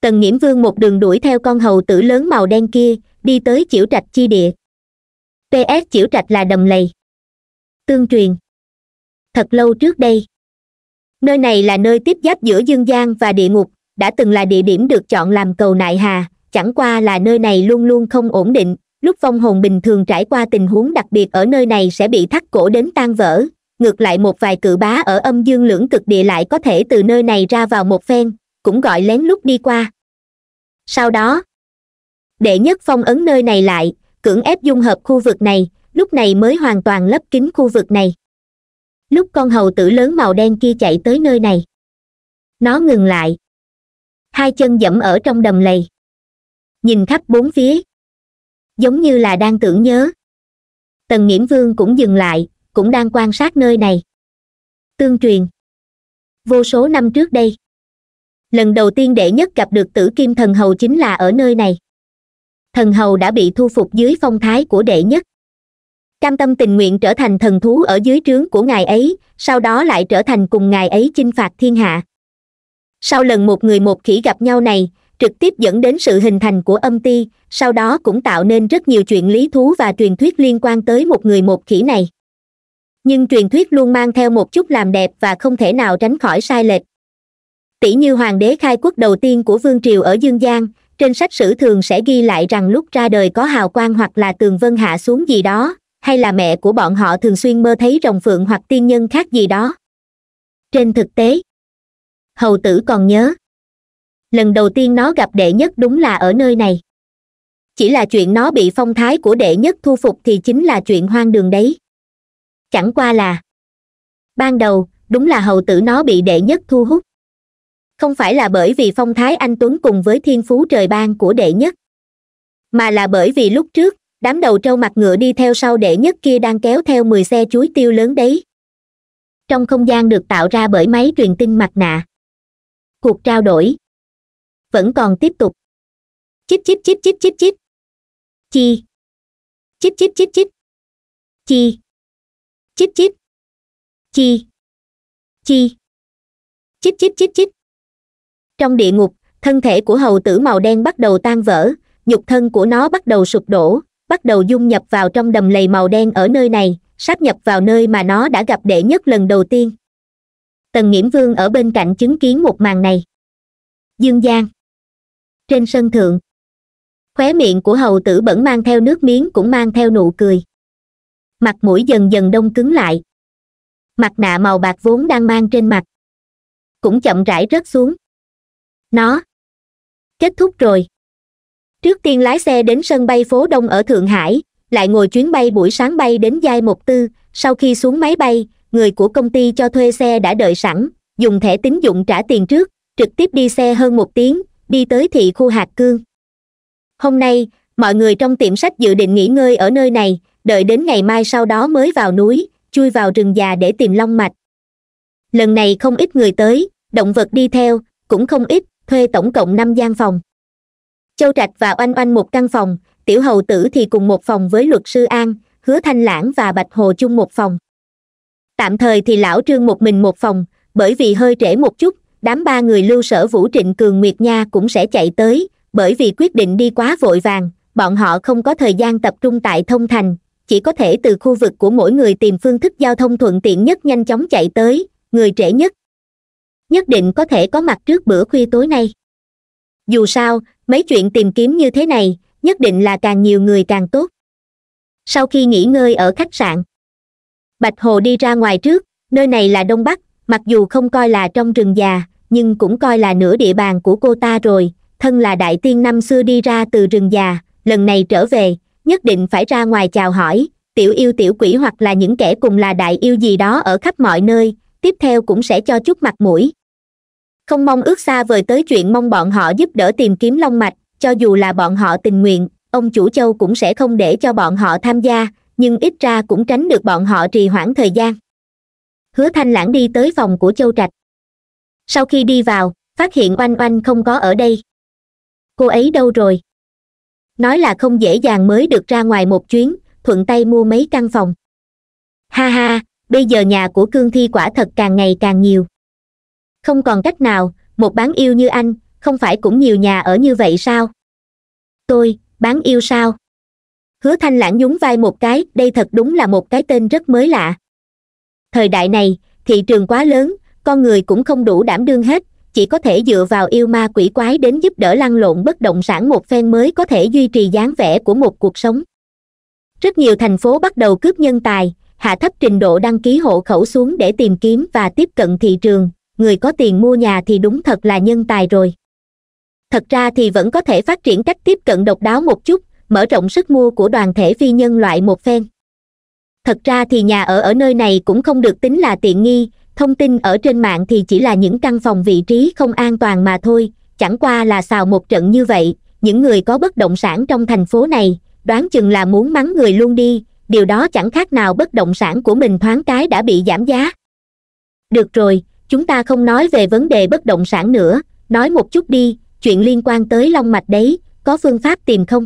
tần nghiễm vương một đường đuổi theo con hầu tử lớn màu đen kia đi tới chiểu trạch chi địa ps chiểu trạch là đầm lầy tương truyền thật lâu trước đây nơi này là nơi tiếp giáp giữa dương gian và địa ngục đã từng là địa điểm được chọn làm cầu nại hà chẳng qua là nơi này luôn luôn không ổn định lúc vong hồn bình thường trải qua tình huống đặc biệt ở nơi này sẽ bị thắt cổ đến tan vỡ ngược lại một vài cự bá ở âm dương lưỡng cực địa lại có thể từ nơi này ra vào một phen cũng gọi lén lút đi qua sau đó đệ nhất phong ấn nơi này lại cưỡng ép dung hợp khu vực này lúc này mới hoàn toàn lấp kín khu vực này lúc con hầu tử lớn màu đen kia chạy tới nơi này nó ngừng lại hai chân dẫm ở trong đầm lầy nhìn khắp bốn phía giống như là đang tưởng nhớ tần nghiễm vương cũng dừng lại cũng đang quan sát nơi này tương truyền vô số năm trước đây lần đầu tiên đệ nhất gặp được tử kim thần hầu chính là ở nơi này thần hầu đã bị thu phục dưới phong thái của đệ nhất cam tâm tình nguyện trở thành thần thú ở dưới trướng của ngài ấy sau đó lại trở thành cùng ngài ấy chinh phạt thiên hạ sau lần một người một khỉ gặp nhau này trực tiếp dẫn đến sự hình thành của âm ti sau đó cũng tạo nên rất nhiều chuyện lý thú và truyền thuyết liên quan tới một người một khỉ này nhưng truyền thuyết luôn mang theo một chút làm đẹp và không thể nào tránh khỏi sai lệch tỷ như hoàng đế khai quốc đầu tiên của vương triều ở dương giang trên sách sử thường sẽ ghi lại rằng lúc ra đời có hào quang hoặc là tường vân hạ xuống gì đó hay là mẹ của bọn họ thường xuyên mơ thấy rồng phượng hoặc tiên nhân khác gì đó trên thực tế hầu tử còn nhớ lần đầu tiên nó gặp đệ nhất đúng là ở nơi này chỉ là chuyện nó bị phong thái của đệ nhất thu phục thì chính là chuyện hoang đường đấy chẳng qua là ban đầu đúng là hầu tử nó bị đệ nhất thu hút không phải là bởi vì phong thái anh tuấn cùng với thiên phú trời ban của đệ nhất mà là bởi vì lúc trước đám đầu trâu mặt ngựa đi theo sau đệ nhất kia đang kéo theo mười xe chuối tiêu lớn đấy trong không gian được tạo ra bởi máy truyền tin mặt nạ cuộc trao đổi vẫn còn tiếp tục chip chip chip chip chip chip chi chip chip chip chip chi chip chip chi chi chip chip chip chip trong địa ngục thân thể của hầu tử màu đen bắt đầu tan vỡ nhục thân của nó bắt đầu sụp đổ bắt đầu dung nhập vào trong đầm lầy màu đen ở nơi này sáp nhập vào nơi mà nó đã gặp đệ nhất lần đầu tiên tần nghiễm vương ở bên cạnh chứng kiến một màn này dương giang trên sân thượng khóe miệng của hầu tử bẩn mang theo nước miếng cũng mang theo nụ cười mặt mũi dần dần đông cứng lại mặt nạ màu bạc vốn đang mang trên mặt cũng chậm rãi rớt xuống nó kết thúc rồi trước tiên lái xe đến sân bay phố đông ở thượng hải lại ngồi chuyến bay buổi sáng bay đến giai một tư sau khi xuống máy bay người của công ty cho thuê xe đã đợi sẵn dùng thẻ tín dụng trả tiền trước trực tiếp đi xe hơn một tiếng đi tới thị khu hạt cương hôm nay mọi người trong tiệm sách dự định nghỉ ngơi ở nơi này đợi đến ngày mai sau đó mới vào núi chui vào rừng già để tìm long mạch lần này không ít người tới động vật đi theo cũng không ít thuê tổng cộng năm gian phòng châu trạch và oanh oanh một căn phòng tiểu hầu tử thì cùng một phòng với luật sư an hứa thanh lãng và bạch hồ chung một phòng tạm thời thì lão trương một mình một phòng bởi vì hơi trễ một chút đám ba người lưu sở vũ trịnh cường nguyệt nha cũng sẽ chạy tới bởi vì quyết định đi quá vội vàng bọn họ không có thời gian tập trung tại thông thành chỉ có thể từ khu vực của mỗi người tìm phương thức giao thông thuận tiện nhất nhanh chóng chạy tới người trễ nhất nhất định có thể có mặt trước bữa khuya tối nay dù sao mấy chuyện tìm kiếm như thế này nhất định là càng nhiều người càng tốt sau khi nghỉ ngơi ở khách sạn bạch hồ đi ra ngoài trước nơi này là đông bắc mặc dù không coi là trong rừng già nhưng cũng coi là nửa địa bàn của cô ta rồi thân là đại tiên năm xưa đi ra từ rừng già lần này trở về nhất định phải ra ngoài chào hỏi tiểu yêu tiểu quỷ hoặc là những kẻ cùng là đại yêu gì đó ở khắp mọi nơi tiếp theo cũng sẽ cho chút mặt mũi không mong ước xa vời tới chuyện mong bọn họ giúp đỡ tìm kiếm long mạch cho dù là bọn họ tình nguyện ông chủ châu cũng sẽ không để cho bọn họ tham gia nhưng ít ra cũng tránh được bọn họ trì hoãn thời gian hứa thanh lãng đi tới phòng của châu trạch sau khi đi vào phát hiện oanh oanh không có ở đây cô ấy đâu rồi nói là không dễ dàng mới được ra ngoài một chuyến thuận tay mua mấy căn phòng ha ha bây giờ nhà của cương thi quả thật càng ngày càng nhiều không còn cách nào một bán yêu như anh không phải cũng nhiều nhà ở như vậy sao tôi bán yêu sao hứa thanh lãng nhún vai một cái đây thật đúng là một cái tên rất mới lạ thời đại này thị trường quá lớn con người cũng không đủ đảm đương hết chỉ có thể dựa vào yêu ma quỷ quái đến giúp đỡ lăn lộn bất động sản một phen mới có thể duy trì dáng vẻ của một cuộc sống rất nhiều thành phố bắt đầu cướp nhân tài hạ thấp trình độ đăng ký hộ khẩu xuống để tìm kiếm và tiếp cận thị trường người có tiền mua nhà thì đúng thật là nhân tài rồi thật ra thì vẫn có thể phát triển cách tiếp cận độc đáo một chút mở rộng sức mua của đoàn thể phi nhân loại một phen thật ra thì nhà ở ở nơi này cũng không được tính là tiện nghi thông tin ở trên mạng thì chỉ là những căn phòng vị trí không an toàn mà thôi chẳng qua là xào một trận như vậy những người có bất động sản trong thành phố này đoán chừng là muốn mắng người luôn đi điều đó chẳng khác nào bất động sản của mình thoáng cái đã bị giảm giá được rồi chúng ta không nói về vấn đề bất động sản nữa nói một chút đi chuyện liên quan tới long mạch đấy có phương pháp tìm không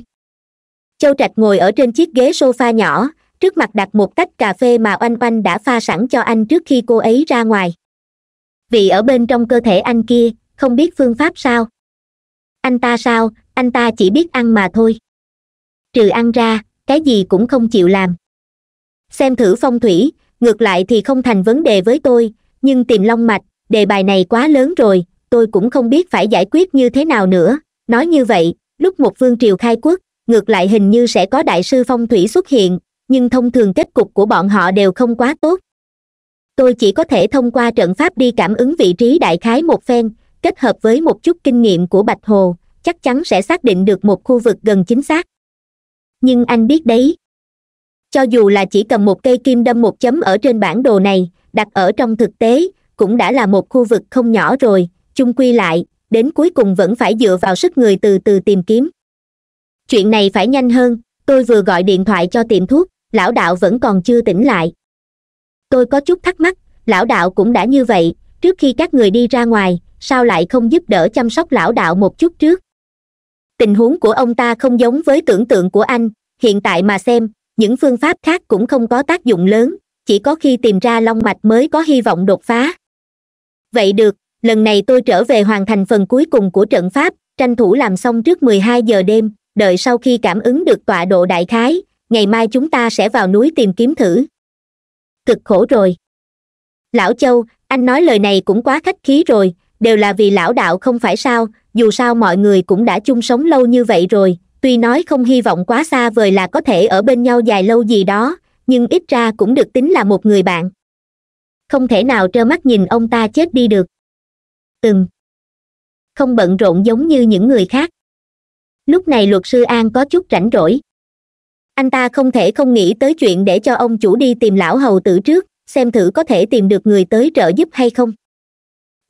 châu trạch ngồi ở trên chiếc ghế sofa nhỏ trước mặt đặt một tách cà phê mà oanh oanh đã pha sẵn cho anh trước khi cô ấy ra ngoài vì ở bên trong cơ thể anh kia không biết phương pháp sao anh ta sao anh ta chỉ biết ăn mà thôi trừ ăn ra cái gì cũng không chịu làm xem thử phong thủy ngược lại thì không thành vấn đề với tôi nhưng tìm long mạch đề bài này quá lớn rồi tôi cũng không biết phải giải quyết như thế nào nữa nói như vậy lúc một vương triều khai quốc ngược lại hình như sẽ có đại sư phong thủy xuất hiện nhưng thông thường kết cục của bọn họ đều không quá tốt tôi chỉ có thể thông qua trận pháp đi cảm ứng vị trí đại khái một phen kết hợp với một chút kinh nghiệm của bạch hồ chắc chắn sẽ xác định được một khu vực gần chính xác nhưng anh biết đấy cho dù là chỉ cầm một cây kim đâm một chấm ở trên bản đồ này đặt ở trong thực tế cũng đã là một khu vực không nhỏ rồi chung quy lại đến cuối cùng vẫn phải dựa vào sức người từ từ tìm kiếm chuyện này phải nhanh hơn tôi vừa gọi điện thoại cho tiệm thuốc lão đạo vẫn còn chưa tỉnh lại tôi có chút thắc mắc lão đạo cũng đã như vậy trước khi các người đi ra ngoài sao lại không giúp đỡ chăm sóc lão đạo một chút trước tình huống của ông ta không giống với tưởng tượng của anh hiện tại mà xem những phương pháp khác cũng không có tác dụng lớn chỉ có khi tìm ra long mạch mới có hy vọng đột phá vậy được lần này tôi trở về hoàn thành phần cuối cùng của trận pháp tranh thủ làm xong trước mười hai giờ đêm đợi sau khi cảm ứng được tọa độ đại khái ngày mai chúng ta sẽ vào núi tìm kiếm thử cực khổ rồi lão châu anh nói lời này cũng quá khách khí rồi đều là vì lão đạo không phải sao dù sao mọi người cũng đã chung sống lâu như vậy rồi tuy nói không hy vọng quá xa vời là có thể ở bên nhau dài lâu gì đó nhưng ít ra cũng được tính là một người bạn không thể nào trơ mắt nhìn ông ta chết đi được từng không bận rộn giống như những người khác lúc này luật sư an có chút rảnh rỗi anh ta không thể không nghĩ tới chuyện để cho ông chủ đi tìm lão hầu tử trước xem thử có thể tìm được người tới trợ giúp hay không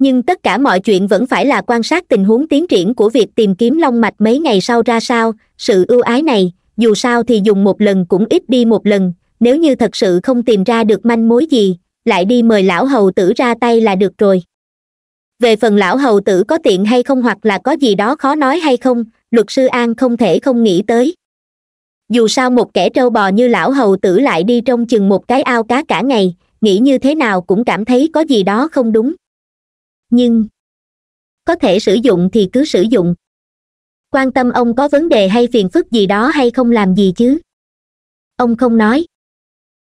nhưng tất cả mọi chuyện vẫn phải là quan sát tình huống tiến triển của việc tìm kiếm long mạch mấy ngày sau ra sao sự ưu ái này dù sao thì dùng một lần cũng ít đi một lần nếu như thật sự không tìm ra được manh mối gì lại đi mời lão hầu tử ra tay là được rồi về phần lão hầu tử có tiện hay không hoặc là có gì đó khó nói hay không luật sư an không thể không nghĩ tới dù sao một kẻ trâu bò như lão hầu tử lại đi trong chừng một cái ao cá cả ngày nghĩ như thế nào cũng cảm thấy có gì đó không đúng nhưng có thể sử dụng thì cứ sử dụng quan tâm ông có vấn đề hay phiền phức gì đó hay không làm gì chứ ông không nói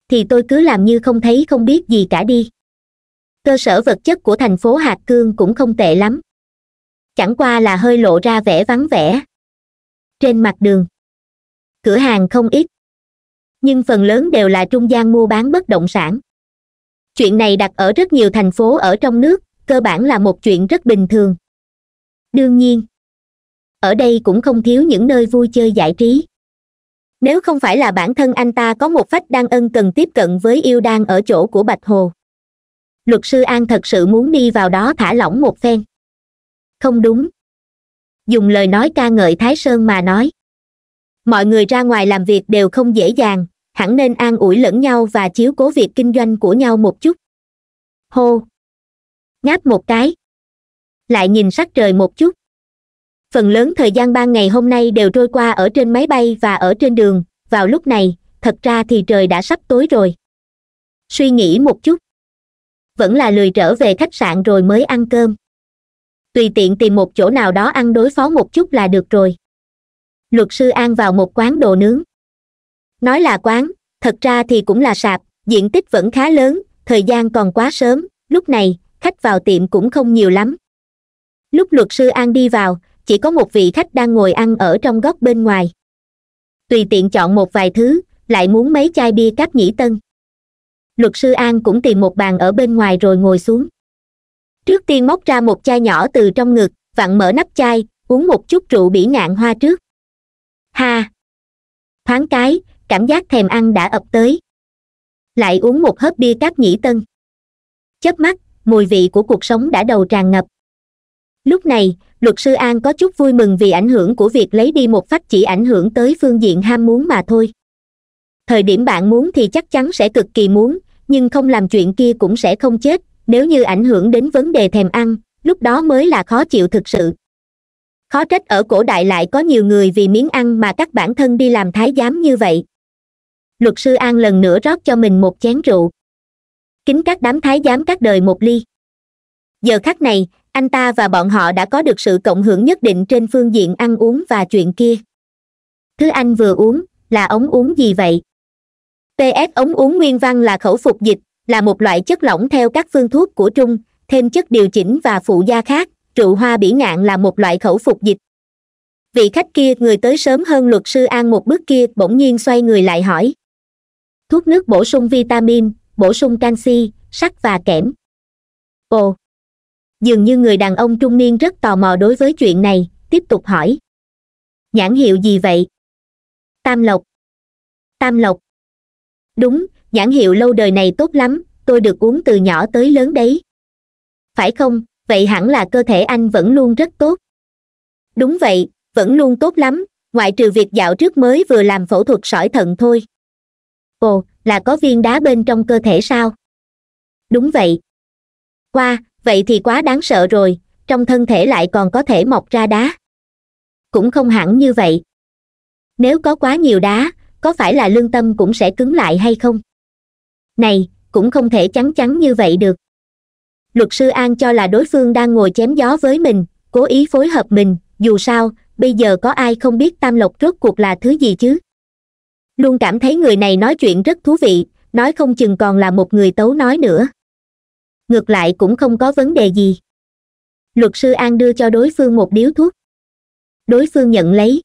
thì tôi cứ làm như không thấy không biết gì cả đi cơ sở vật chất của thành phố hạt cương cũng không tệ lắm chẳng qua là hơi lộ ra vẻ vắng vẻ trên mặt đường cửa hàng không ít nhưng phần lớn đều là trung gian mua bán bất động sản chuyện này đặt ở rất nhiều thành phố ở trong nước cơ bản là một chuyện rất bình thường đương nhiên ở đây cũng không thiếu những nơi vui chơi giải trí nếu không phải là bản thân anh ta có một phách đang ân cần tiếp cận với yêu đan ở chỗ của bạch hồ luật sư an thật sự muốn đi vào đó thả lỏng một phen không đúng dùng lời nói ca ngợi thái sơn mà nói mọi người ra ngoài làm việc đều không dễ dàng hẳn nên an ủi lẫn nhau và chiếu cố việc kinh doanh của nhau một chút hô ngáp một cái lại nhìn sắc trời một chút phần lớn thời gian ban ngày hôm nay đều trôi qua ở trên máy bay và ở trên đường vào lúc này thật ra thì trời đã sắp tối rồi suy nghĩ một chút vẫn là lười trở về khách sạn rồi mới ăn cơm tùy tiện tìm một chỗ nào đó ăn đối phó một chút là được rồi luật sư an vào một quán đồ nướng nói là quán thật ra thì cũng là sạp diện tích vẫn khá lớn thời gian còn quá sớm lúc này khách vào tiệm cũng không nhiều lắm lúc luật sư an đi vào chỉ có một vị khách đang ngồi ăn ở trong góc bên ngoài tùy tiện chọn một vài thứ lại muốn mấy chai bia cáp nhĩ tân luật sư an cũng tìm một bàn ở bên ngoài rồi ngồi xuống trước tiên móc ra một chai nhỏ từ trong ngực vặn mở nắp chai uống một chút rượu bỉ ngạn hoa trước ha thoáng cái cảm giác thèm ăn đã ập tới lại uống một hớp bia cáp nhĩ tân chớp mắt mùi vị của cuộc sống đã đầu tràn ngập lúc này luật sư an có chút vui mừng vì ảnh hưởng của việc lấy đi một phát chỉ ảnh hưởng tới phương diện ham muốn mà thôi thời điểm bạn muốn thì chắc chắn sẽ cực kỳ muốn nhưng không làm chuyện kia cũng sẽ không chết nếu như ảnh hưởng đến vấn đề thèm ăn lúc đó mới là khó chịu thực sự khó trách ở cổ đại lại có nhiều người vì miếng ăn mà các bản thân đi làm thái giám như vậy luật sư an lần nữa rót cho mình một chén rượu kính các đám thái giám các đời một ly giờ khắc này anh ta và bọn họ đã có được sự cộng hưởng nhất định trên phương diện ăn uống và chuyện kia thứ anh vừa uống là ống uống gì vậy ps ống uống nguyên văn là khẩu phục dịch là một loại chất lỏng theo các phương thuốc của trung thêm chất điều chỉnh và phụ gia khác rượu hoa bỉ ngạn là một loại khẩu phục dịch vị khách kia người tới sớm hơn luật sư an một bước kia bỗng nhiên xoay người lại hỏi thuốc nước bổ sung vitamin bổ sung canxi sắt và kẽm ồ dường như người đàn ông trung niên rất tò mò đối với chuyện này tiếp tục hỏi nhãn hiệu gì vậy tam lộc tam lộc đúng nhãn hiệu lâu đời này tốt lắm tôi được uống từ nhỏ tới lớn đấy phải không vậy hẳn là cơ thể anh vẫn luôn rất tốt đúng vậy vẫn luôn tốt lắm ngoại trừ việc dạo trước mới vừa làm phẫu thuật sỏi thận thôi ồ là có viên đá bên trong cơ thể sao đúng vậy qua vậy thì quá đáng sợ rồi trong thân thể lại còn có thể mọc ra đá cũng không hẳn như vậy nếu có quá nhiều đá có phải là lương tâm cũng sẽ cứng lại hay không này cũng không thể chắn chắn như vậy được luật sư an cho là đối phương đang ngồi chém gió với mình cố ý phối hợp mình dù sao bây giờ có ai không biết tam lộc rốt cuộc là thứ gì chứ luôn cảm thấy người này nói chuyện rất thú vị nói không chừng còn là một người tấu nói nữa ngược lại cũng không có vấn đề gì luật sư an đưa cho đối phương một điếu thuốc đối phương nhận lấy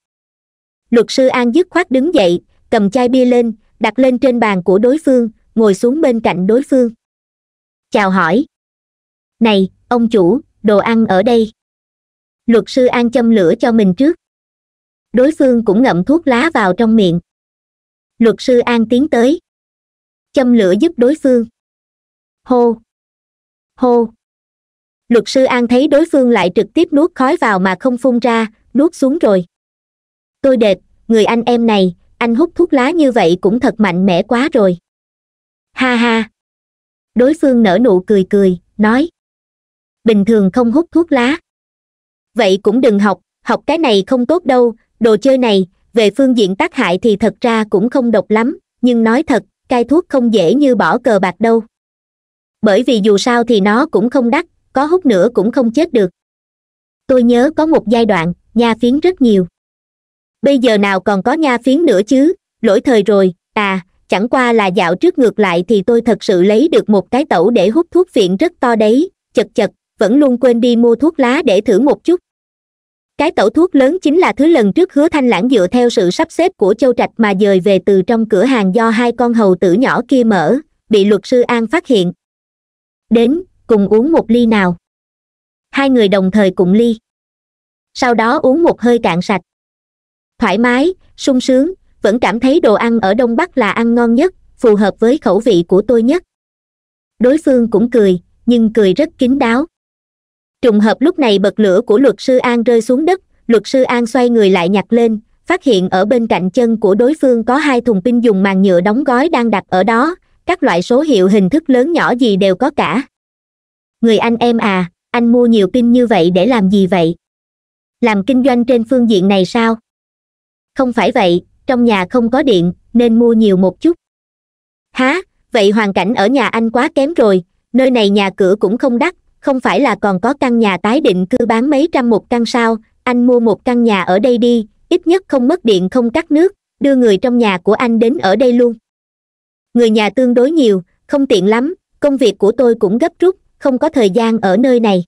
luật sư an dứt khoát đứng dậy cầm chai bia lên đặt lên trên bàn của đối phương ngồi xuống bên cạnh đối phương chào hỏi này ông chủ đồ ăn ở đây luật sư an châm lửa cho mình trước đối phương cũng ngậm thuốc lá vào trong miệng luật sư an tiến tới châm lửa giúp đối phương hô hô luật sư an thấy đối phương lại trực tiếp nuốt khói vào mà không phun ra nuốt xuống rồi tôi đệt người anh em này anh hút thuốc lá như vậy cũng thật mạnh mẽ quá rồi ha ha đối phương nở nụ cười cười nói bình thường không hút thuốc lá vậy cũng đừng học học cái này không tốt đâu đồ chơi này về phương diện tác hại thì thật ra cũng không độc lắm nhưng nói thật cai thuốc không dễ như bỏ cờ bạc đâu bởi vì dù sao thì nó cũng không đắt có hút nữa cũng không chết được tôi nhớ có một giai đoạn nha phiến rất nhiều bây giờ nào còn có nha phiến nữa chứ lỗi thời rồi à chẳng qua là dạo trước ngược lại thì tôi thật sự lấy được một cái tẩu để hút thuốc phiện rất to đấy chật chật vẫn luôn quên đi mua thuốc lá để thử một chút cái tẩu thuốc lớn chính là thứ lần trước hứa thanh lãng dựa theo sự sắp xếp của châu trạch mà dời về từ trong cửa hàng do hai con hầu tử nhỏ kia mở bị luật sư an phát hiện đến cùng uống một ly nào hai người đồng thời cùng ly sau đó uống một hơi cạn sạch thoải mái sung sướng vẫn cảm thấy đồ ăn ở đông bắc là ăn ngon nhất phù hợp với khẩu vị của tôi nhất đối phương cũng cười nhưng cười rất kín đáo trùng hợp lúc này bật lửa của luật sư an rơi xuống đất luật sư an xoay người lại nhặt lên phát hiện ở bên cạnh chân của đối phương có hai thùng pin dùng màng nhựa đóng gói đang đặt ở đó các loại số hiệu hình thức lớn nhỏ gì đều có cả người anh em à anh mua nhiều pin như vậy để làm gì vậy làm kinh doanh trên phương diện này sao không phải vậy trong nhà không có điện nên mua nhiều một chút há vậy hoàn cảnh ở nhà anh quá kém rồi nơi này nhà cửa cũng không đắt không phải là còn có căn nhà tái định cư bán mấy trăm một căn sao anh mua một căn nhà ở đây đi ít nhất không mất điện không cắt nước đưa người trong nhà của anh đến ở đây luôn người nhà tương đối nhiều không tiện lắm công việc của tôi cũng gấp rút không có thời gian ở nơi này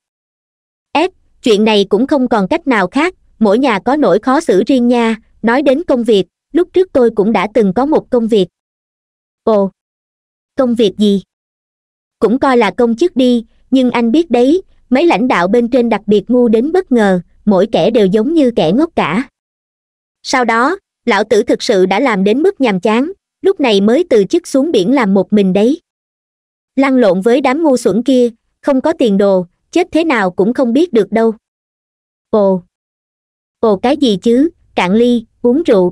s chuyện này cũng không còn cách nào khác mỗi nhà có nỗi khó xử riêng nha nói đến công việc lúc trước tôi cũng đã từng có một công việc ồ công việc gì cũng coi là công chức đi nhưng anh biết đấy mấy lãnh đạo bên trên đặc biệt ngu đến bất ngờ mỗi kẻ đều giống như kẻ ngốc cả sau đó lão tử thực sự đã làm đến mức nhàm chán lúc này mới từ chức xuống biển làm một mình đấy lăn lộn với đám ngu xuẩn kia không có tiền đồ chết thế nào cũng không biết được đâu ồ ồ cái gì chứ cạn ly uống rượu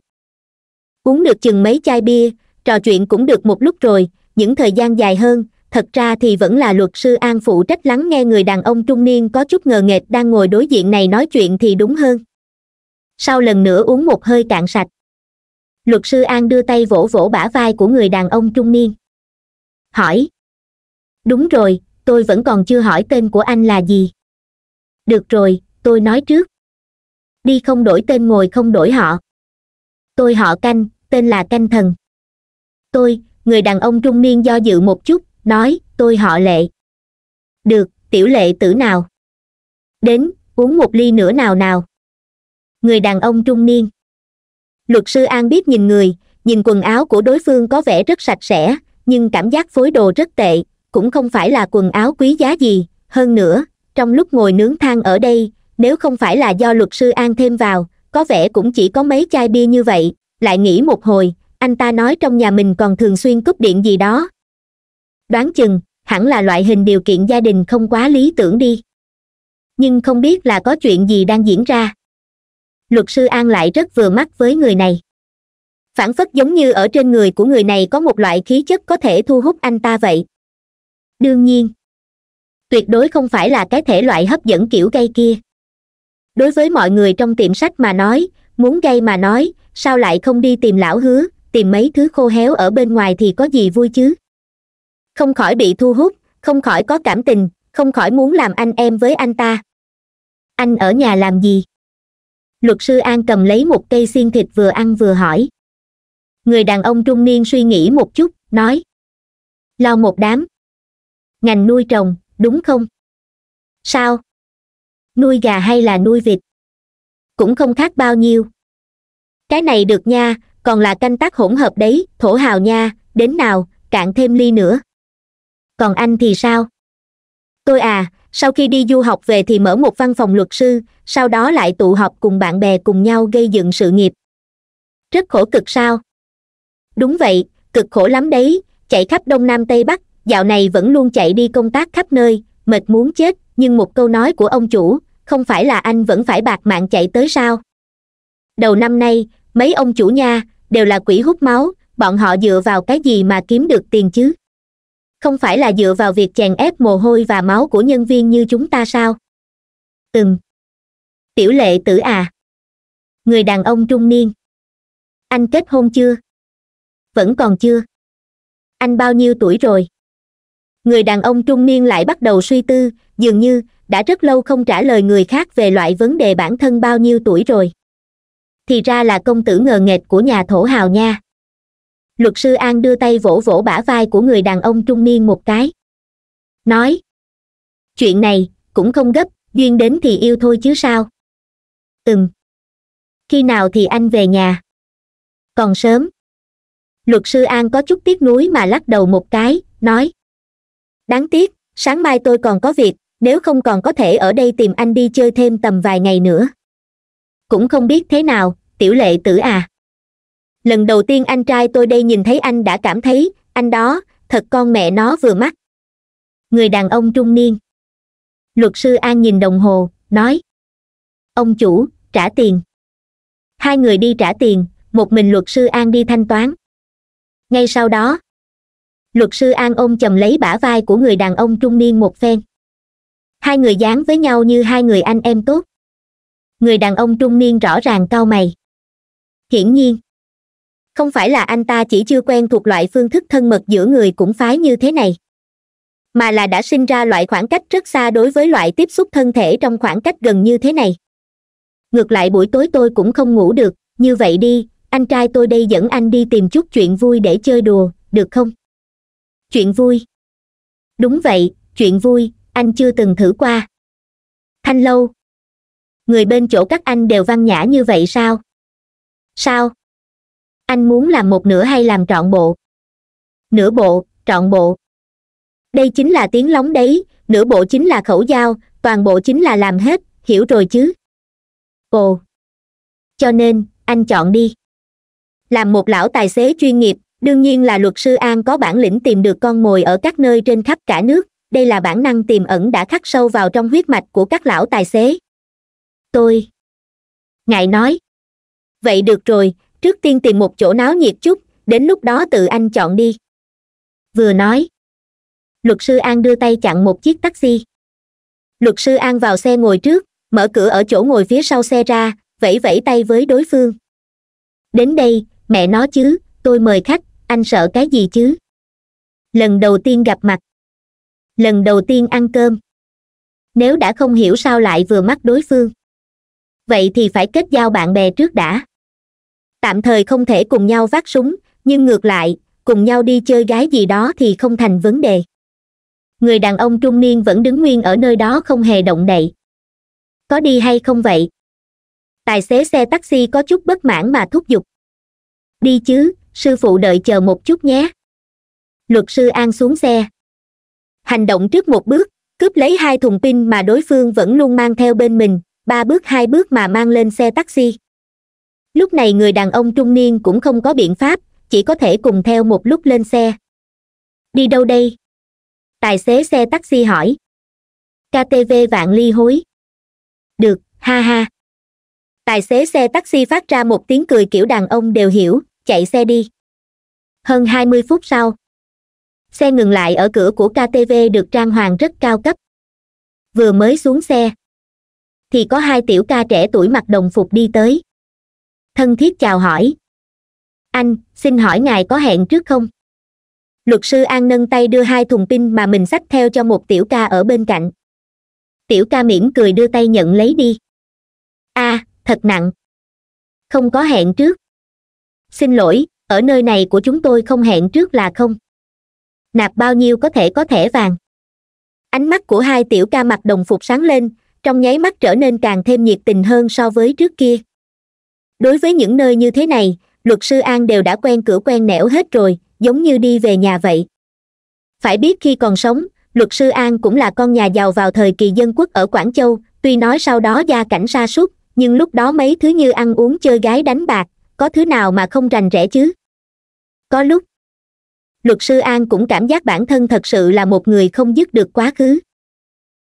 uống được chừng mấy chai bia trò chuyện cũng được một lúc rồi những thời gian dài hơn thật ra thì vẫn là luật sư an phụ trách lắng nghe người đàn ông trung niên có chút ngờ nghệch đang ngồi đối diện này nói chuyện thì đúng hơn sau lần nữa uống một hơi cạn sạch luật sư an đưa tay vỗ vỗ bả vai của người đàn ông trung niên hỏi đúng rồi tôi vẫn còn chưa hỏi tên của anh là gì được rồi tôi nói trước đi không đổi tên ngồi không đổi họ tôi họ canh tên là canh thần tôi người đàn ông trung niên do dự một chút nói tôi họ lệ được tiểu lệ tử nào đến uống một ly nữa nào nào người đàn ông trung niên luật sư an biết nhìn người nhìn quần áo của đối phương có vẻ rất sạch sẽ nhưng cảm giác phối đồ rất tệ cũng không phải là quần áo quý giá gì hơn nữa trong lúc ngồi nướng than ở đây nếu không phải là do luật sư an thêm vào có vẻ cũng chỉ có mấy chai bia như vậy lại nghĩ một hồi anh ta nói trong nhà mình còn thường xuyên cúp điện gì đó đoán chừng hẳn là loại hình điều kiện gia đình không quá lý tưởng đi nhưng không biết là có chuyện gì đang diễn ra luật sư an lại rất vừa mắt với người này phản phất giống như ở trên người của người này có một loại khí chất có thể thu hút anh ta vậy đương nhiên tuyệt đối không phải là cái thể loại hấp dẫn kiểu gay kia đối với mọi người trong tiệm sách mà nói muốn gay mà nói sao lại không đi tìm lão hứa tìm mấy thứ khô héo ở bên ngoài thì có gì vui chứ không khỏi bị thu hút không khỏi có cảm tình không khỏi muốn làm anh em với anh ta anh ở nhà làm gì luật sư an cầm lấy một cây xiên thịt vừa ăn vừa hỏi người đàn ông trung niên suy nghĩ một chút nói lo một đám ngành nuôi trồng đúng không sao nuôi gà hay là nuôi vịt cũng không khác bao nhiêu cái này được nha còn là canh tác hỗn hợp đấy thổ hào nha đến nào cạn thêm ly nữa còn anh thì sao tôi à sau khi đi du học về thì mở một văn phòng luật sư sau đó lại tụ họp cùng bạn bè cùng nhau gây dựng sự nghiệp rất khổ cực sao đúng vậy cực khổ lắm đấy chạy khắp đông nam tây bắc dạo này vẫn luôn chạy đi công tác khắp nơi mệt muốn chết nhưng một câu nói của ông chủ không phải là anh vẫn phải bạc mạng chạy tới sao đầu năm nay mấy ông chủ nha đều là quỷ hút máu bọn họ dựa vào cái gì mà kiếm được tiền chứ không phải là dựa vào việc chèn ép mồ hôi và máu của nhân viên như chúng ta sao Từng. tiểu lệ tử à người đàn ông trung niên anh kết hôn chưa vẫn còn chưa anh bao nhiêu tuổi rồi người đàn ông trung niên lại bắt đầu suy tư dường như đã rất lâu không trả lời người khác về loại vấn đề bản thân bao nhiêu tuổi rồi thì ra là công tử ngờ nghệch của nhà thổ hào nha luật sư an đưa tay vỗ vỗ bả vai của người đàn ông trung niên một cái nói chuyện này cũng không gấp duyên đến thì yêu thôi chứ sao ừm khi nào thì anh về nhà còn sớm luật sư an có chút tiếc nuối mà lắc đầu một cái nói đáng tiếc sáng mai tôi còn có việc nếu không còn có thể ở đây tìm anh đi chơi thêm tầm vài ngày nữa cũng không biết thế nào tiểu lệ tử à lần đầu tiên anh trai tôi đây nhìn thấy anh đã cảm thấy anh đó thật con mẹ nó vừa mắt người đàn ông trung niên luật sư an nhìn đồng hồ nói ông chủ trả tiền hai người đi trả tiền một mình luật sư an đi thanh toán ngay sau đó luật sư an ôm chầm lấy bả vai của người đàn ông trung niên một phen hai người dán với nhau như hai người anh em tốt người đàn ông trung niên rõ ràng cao mày hiển nhiên không phải là anh ta chỉ chưa quen thuộc loại phương thức thân mật giữa người cũng phái như thế này mà là đã sinh ra loại khoảng cách rất xa đối với loại tiếp xúc thân thể trong khoảng cách gần như thế này ngược lại buổi tối tôi cũng không ngủ được như vậy đi anh trai tôi đây dẫn anh đi tìm chút chuyện vui để chơi đùa được không chuyện vui đúng vậy chuyện vui anh chưa từng thử qua thanh lâu người bên chỗ các anh đều văn nhã như vậy sao sao anh muốn làm một nửa hay làm trọn bộ nửa bộ trọn bộ đây chính là tiếng lóng đấy nửa bộ chính là khẩu dao toàn bộ chính là làm hết hiểu rồi chứ ồ cho nên anh chọn đi làm một lão tài xế chuyên nghiệp đương nhiên là luật sư an có bản lĩnh tìm được con mồi ở các nơi trên khắp cả nước đây là bản năng tiềm ẩn đã khắc sâu vào trong huyết mạch của các lão tài xế tôi ngài nói vậy được rồi trước tiên tìm một chỗ náo nhiệt chút đến lúc đó tự anh chọn đi vừa nói luật sư an đưa tay chặn một chiếc taxi luật sư an vào xe ngồi trước mở cửa ở chỗ ngồi phía sau xe ra vẫy vẫy tay với đối phương đến đây mẹ nó chứ tôi mời khách anh sợ cái gì chứ lần đầu tiên gặp mặt lần đầu tiên ăn cơm nếu đã không hiểu sao lại vừa mắt đối phương vậy thì phải kết giao bạn bè trước đã tạm thời không thể cùng nhau vác súng nhưng ngược lại cùng nhau đi chơi gái gì đó thì không thành vấn đề người đàn ông trung niên vẫn đứng nguyên ở nơi đó không hề động đậy có đi hay không vậy tài xế xe taxi có chút bất mãn mà thúc giục đi chứ sư phụ đợi chờ một chút nhé luật sư an xuống xe hành động trước một bước cướp lấy hai thùng pin mà đối phương vẫn luôn mang theo bên mình ba bước hai bước mà mang lên xe taxi lúc này người đàn ông trung niên cũng không có biện pháp chỉ có thể cùng theo một lúc lên xe đi đâu đây tài xế xe taxi hỏi ktv vạn ly hối được ha ha tài xế xe taxi phát ra một tiếng cười kiểu đàn ông đều hiểu chạy xe đi hơn hai mươi phút sau xe ngừng lại ở cửa của ktv được trang hoàng rất cao cấp vừa mới xuống xe thì có hai tiểu ca trẻ tuổi mặc đồng phục đi tới thân thiết chào hỏi anh xin hỏi ngài có hẹn trước không luật sư an nâng tay đưa hai thùng pin mà mình xách theo cho một tiểu ca ở bên cạnh tiểu ca mỉm cười đưa tay nhận lấy đi a à, thật nặng không có hẹn trước xin lỗi ở nơi này của chúng tôi không hẹn trước là không nạp bao nhiêu có thể có thẻ vàng ánh mắt của hai tiểu ca mặc đồng phục sáng lên trong nháy mắt trở nên càng thêm nhiệt tình hơn so với trước kia đối với những nơi như thế này luật sư an đều đã quen cửa quen nẻo hết rồi giống như đi về nhà vậy phải biết khi còn sống luật sư an cũng là con nhà giàu vào thời kỳ dân quốc ở quảng châu tuy nói sau đó gia cảnh sa sút nhưng lúc đó mấy thứ như ăn uống chơi gái đánh bạc có thứ nào mà không rành rẽ chứ có lúc luật sư an cũng cảm giác bản thân thật sự là một người không dứt được quá khứ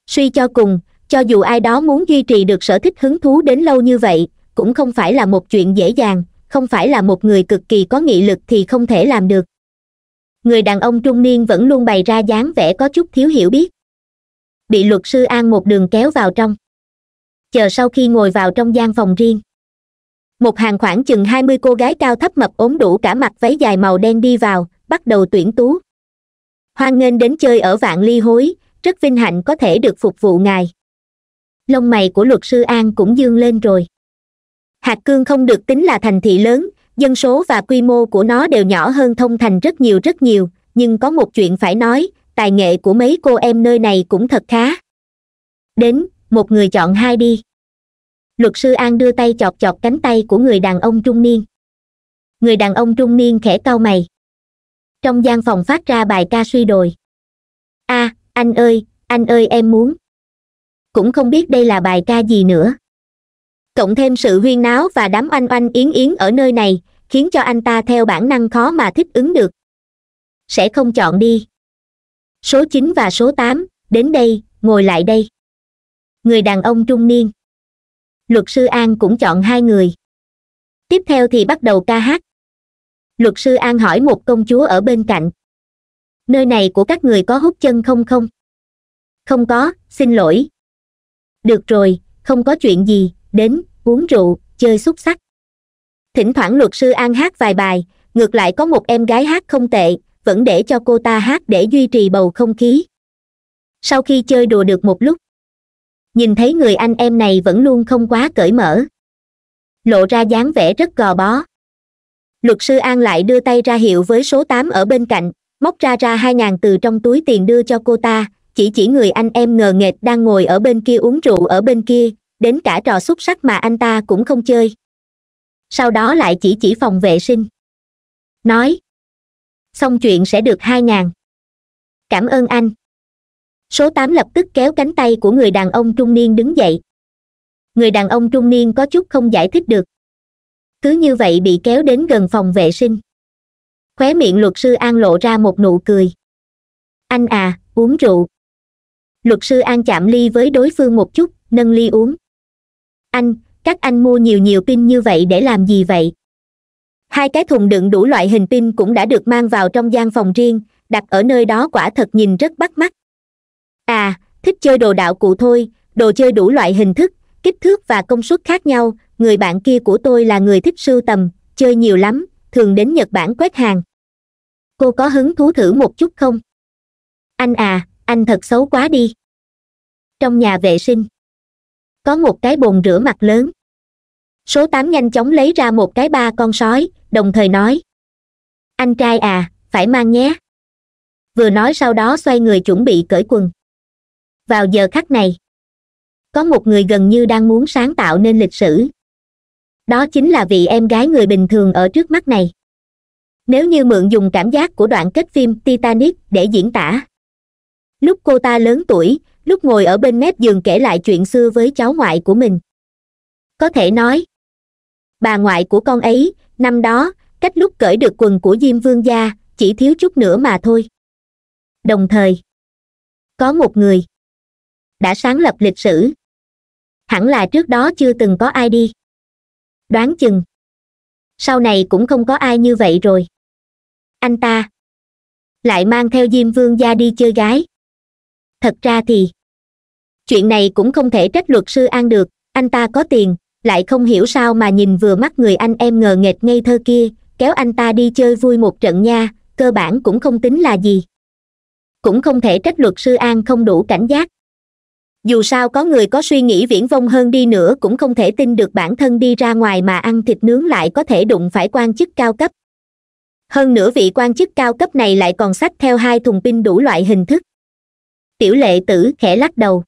suy cho cùng cho dù ai đó muốn duy trì được sở thích hứng thú đến lâu như vậy cũng không phải là một chuyện dễ dàng không phải là một người cực kỳ có nghị lực thì không thể làm được người đàn ông trung niên vẫn luôn bày ra dáng vẻ có chút thiếu hiểu biết bị luật sư an một đường kéo vào trong chờ sau khi ngồi vào trong gian phòng riêng một hàng khoảng chừng hai mươi cô gái cao thấp mập ốm đủ cả mặt váy dài màu đen đi vào bắt đầu tuyển tú hoan nghênh đến chơi ở vạn ly hối rất vinh hạnh có thể được phục vụ ngài lông mày của luật sư an cũng dương lên rồi hạt cương không được tính là thành thị lớn dân số và quy mô của nó đều nhỏ hơn thông thành rất nhiều rất nhiều nhưng có một chuyện phải nói tài nghệ của mấy cô em nơi này cũng thật khá đến một người chọn hai đi luật sư an đưa tay chọt chọt cánh tay của người đàn ông trung niên người đàn ông trung niên khẽ cau mày trong gian phòng phát ra bài ca suy đồi a à, anh ơi anh ơi em muốn cũng không biết đây là bài ca gì nữa cộng thêm sự huyên náo và đám oanh oanh yến yến ở nơi này khiến cho anh ta theo bản năng khó mà thích ứng được sẽ không chọn đi số chín và số tám đến đây ngồi lại đây người đàn ông trung niên luật sư an cũng chọn hai người tiếp theo thì bắt đầu ca hát luật sư an hỏi một công chúa ở bên cạnh nơi này của các người có hút chân không không không có xin lỗi được rồi không có chuyện gì đến uống rượu chơi xuất sắc thỉnh thoảng luật sư an hát vài bài ngược lại có một em gái hát không tệ vẫn để cho cô ta hát để duy trì bầu không khí sau khi chơi đùa được một lúc nhìn thấy người anh em này vẫn luôn không quá cởi mở lộ ra dáng vẻ rất gò bó luật sư an lại đưa tay ra hiệu với số tám ở bên cạnh móc ra ra hai ngàn từ trong túi tiền đưa cho cô ta chỉ chỉ người anh em ngờ nghệch đang ngồi ở bên kia uống rượu ở bên kia đến cả trò xúc sắc mà anh ta cũng không chơi sau đó lại chỉ chỉ phòng vệ sinh nói xong chuyện sẽ được hai ngàn cảm ơn anh số tám lập tức kéo cánh tay của người đàn ông trung niên đứng dậy người đàn ông trung niên có chút không giải thích được cứ như vậy bị kéo đến gần phòng vệ sinh khóe miệng luật sư an lộ ra một nụ cười anh à uống rượu luật sư an chạm ly với đối phương một chút nâng ly uống anh các anh mua nhiều nhiều pin như vậy để làm gì vậy hai cái thùng đựng đủ loại hình pin cũng đã được mang vào trong gian phòng riêng đặt ở nơi đó quả thật nhìn rất bắt mắt à thích chơi đồ đạo cụ thôi đồ chơi đủ loại hình thức kích thước và công suất khác nhau người bạn kia của tôi là người thích sưu tầm chơi nhiều lắm thường đến nhật bản quét hàng cô có hứng thú thử một chút không anh à anh thật xấu quá đi trong nhà vệ sinh có một cái bồn rửa mặt lớn số tám nhanh chóng lấy ra một cái ba con sói đồng thời nói anh trai à phải mang nhé vừa nói sau đó xoay người chuẩn bị cởi quần vào giờ khắc này có một người gần như đang muốn sáng tạo nên lịch sử đó chính là vị em gái người bình thường ở trước mắt này nếu như mượn dùng cảm giác của đoạn kết phim titanic để diễn tả lúc cô ta lớn tuổi lúc ngồi ở bên mép giường kể lại chuyện xưa với cháu ngoại của mình có thể nói bà ngoại của con ấy năm đó cách lúc cởi được quần của diêm vương gia chỉ thiếu chút nữa mà thôi đồng thời có một người đã sáng lập lịch sử hẳn là trước đó chưa từng có ai đi đoán chừng sau này cũng không có ai như vậy rồi anh ta lại mang theo diêm vương gia đi chơi gái thật ra thì chuyện này cũng không thể trách luật sư an được anh ta có tiền lại không hiểu sao mà nhìn vừa mắt người anh em ngờ nghệch ngây thơ kia kéo anh ta đi chơi vui một trận nha cơ bản cũng không tính là gì cũng không thể trách luật sư an không đủ cảnh giác dù sao có người có suy nghĩ viễn vông hơn đi nữa cũng không thể tin được bản thân đi ra ngoài mà ăn thịt nướng lại có thể đụng phải quan chức cao cấp hơn nữa vị quan chức cao cấp này lại còn xách theo hai thùng pin đủ loại hình thức tiểu lệ tử khẽ lắc đầu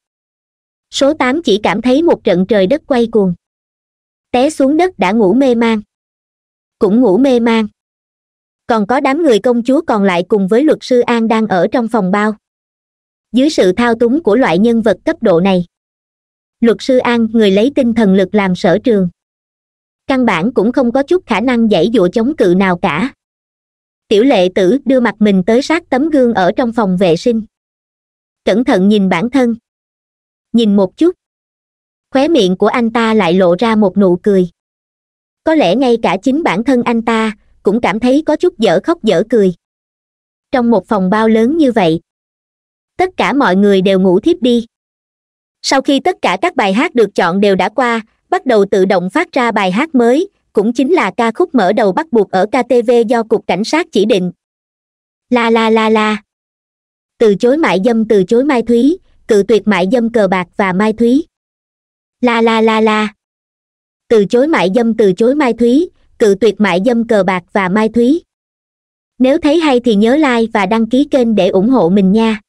số tám chỉ cảm thấy một trận trời đất quay cuồng té xuống đất đã ngủ mê man cũng ngủ mê man còn có đám người công chúa còn lại cùng với luật sư an đang ở trong phòng bao dưới sự thao túng của loại nhân vật cấp độ này luật sư an người lấy tinh thần lực làm sở trường căn bản cũng không có chút khả năng giải dụa chống cự nào cả tiểu lệ tử đưa mặt mình tới sát tấm gương ở trong phòng vệ sinh cẩn thận nhìn bản thân nhìn một chút khóe miệng của anh ta lại lộ ra một nụ cười có lẽ ngay cả chính bản thân anh ta cũng cảm thấy có chút dở khóc dở cười trong một phòng bao lớn như vậy tất cả mọi người đều ngủ thiếp đi sau khi tất cả các bài hát được chọn đều đã qua bắt đầu tự động phát ra bài hát mới cũng chính là ca khúc mở đầu bắt buộc ở ktv do cục cảnh sát chỉ định la la la la từ chối mại dâm từ chối mai thúy cự tuyệt mại dâm cờ bạc và mai thúy la la la la từ chối mại dâm từ chối mai thúy cự tuyệt mại dâm cờ bạc và mai thúy nếu thấy hay thì nhớ like và đăng ký kênh để ủng hộ mình nha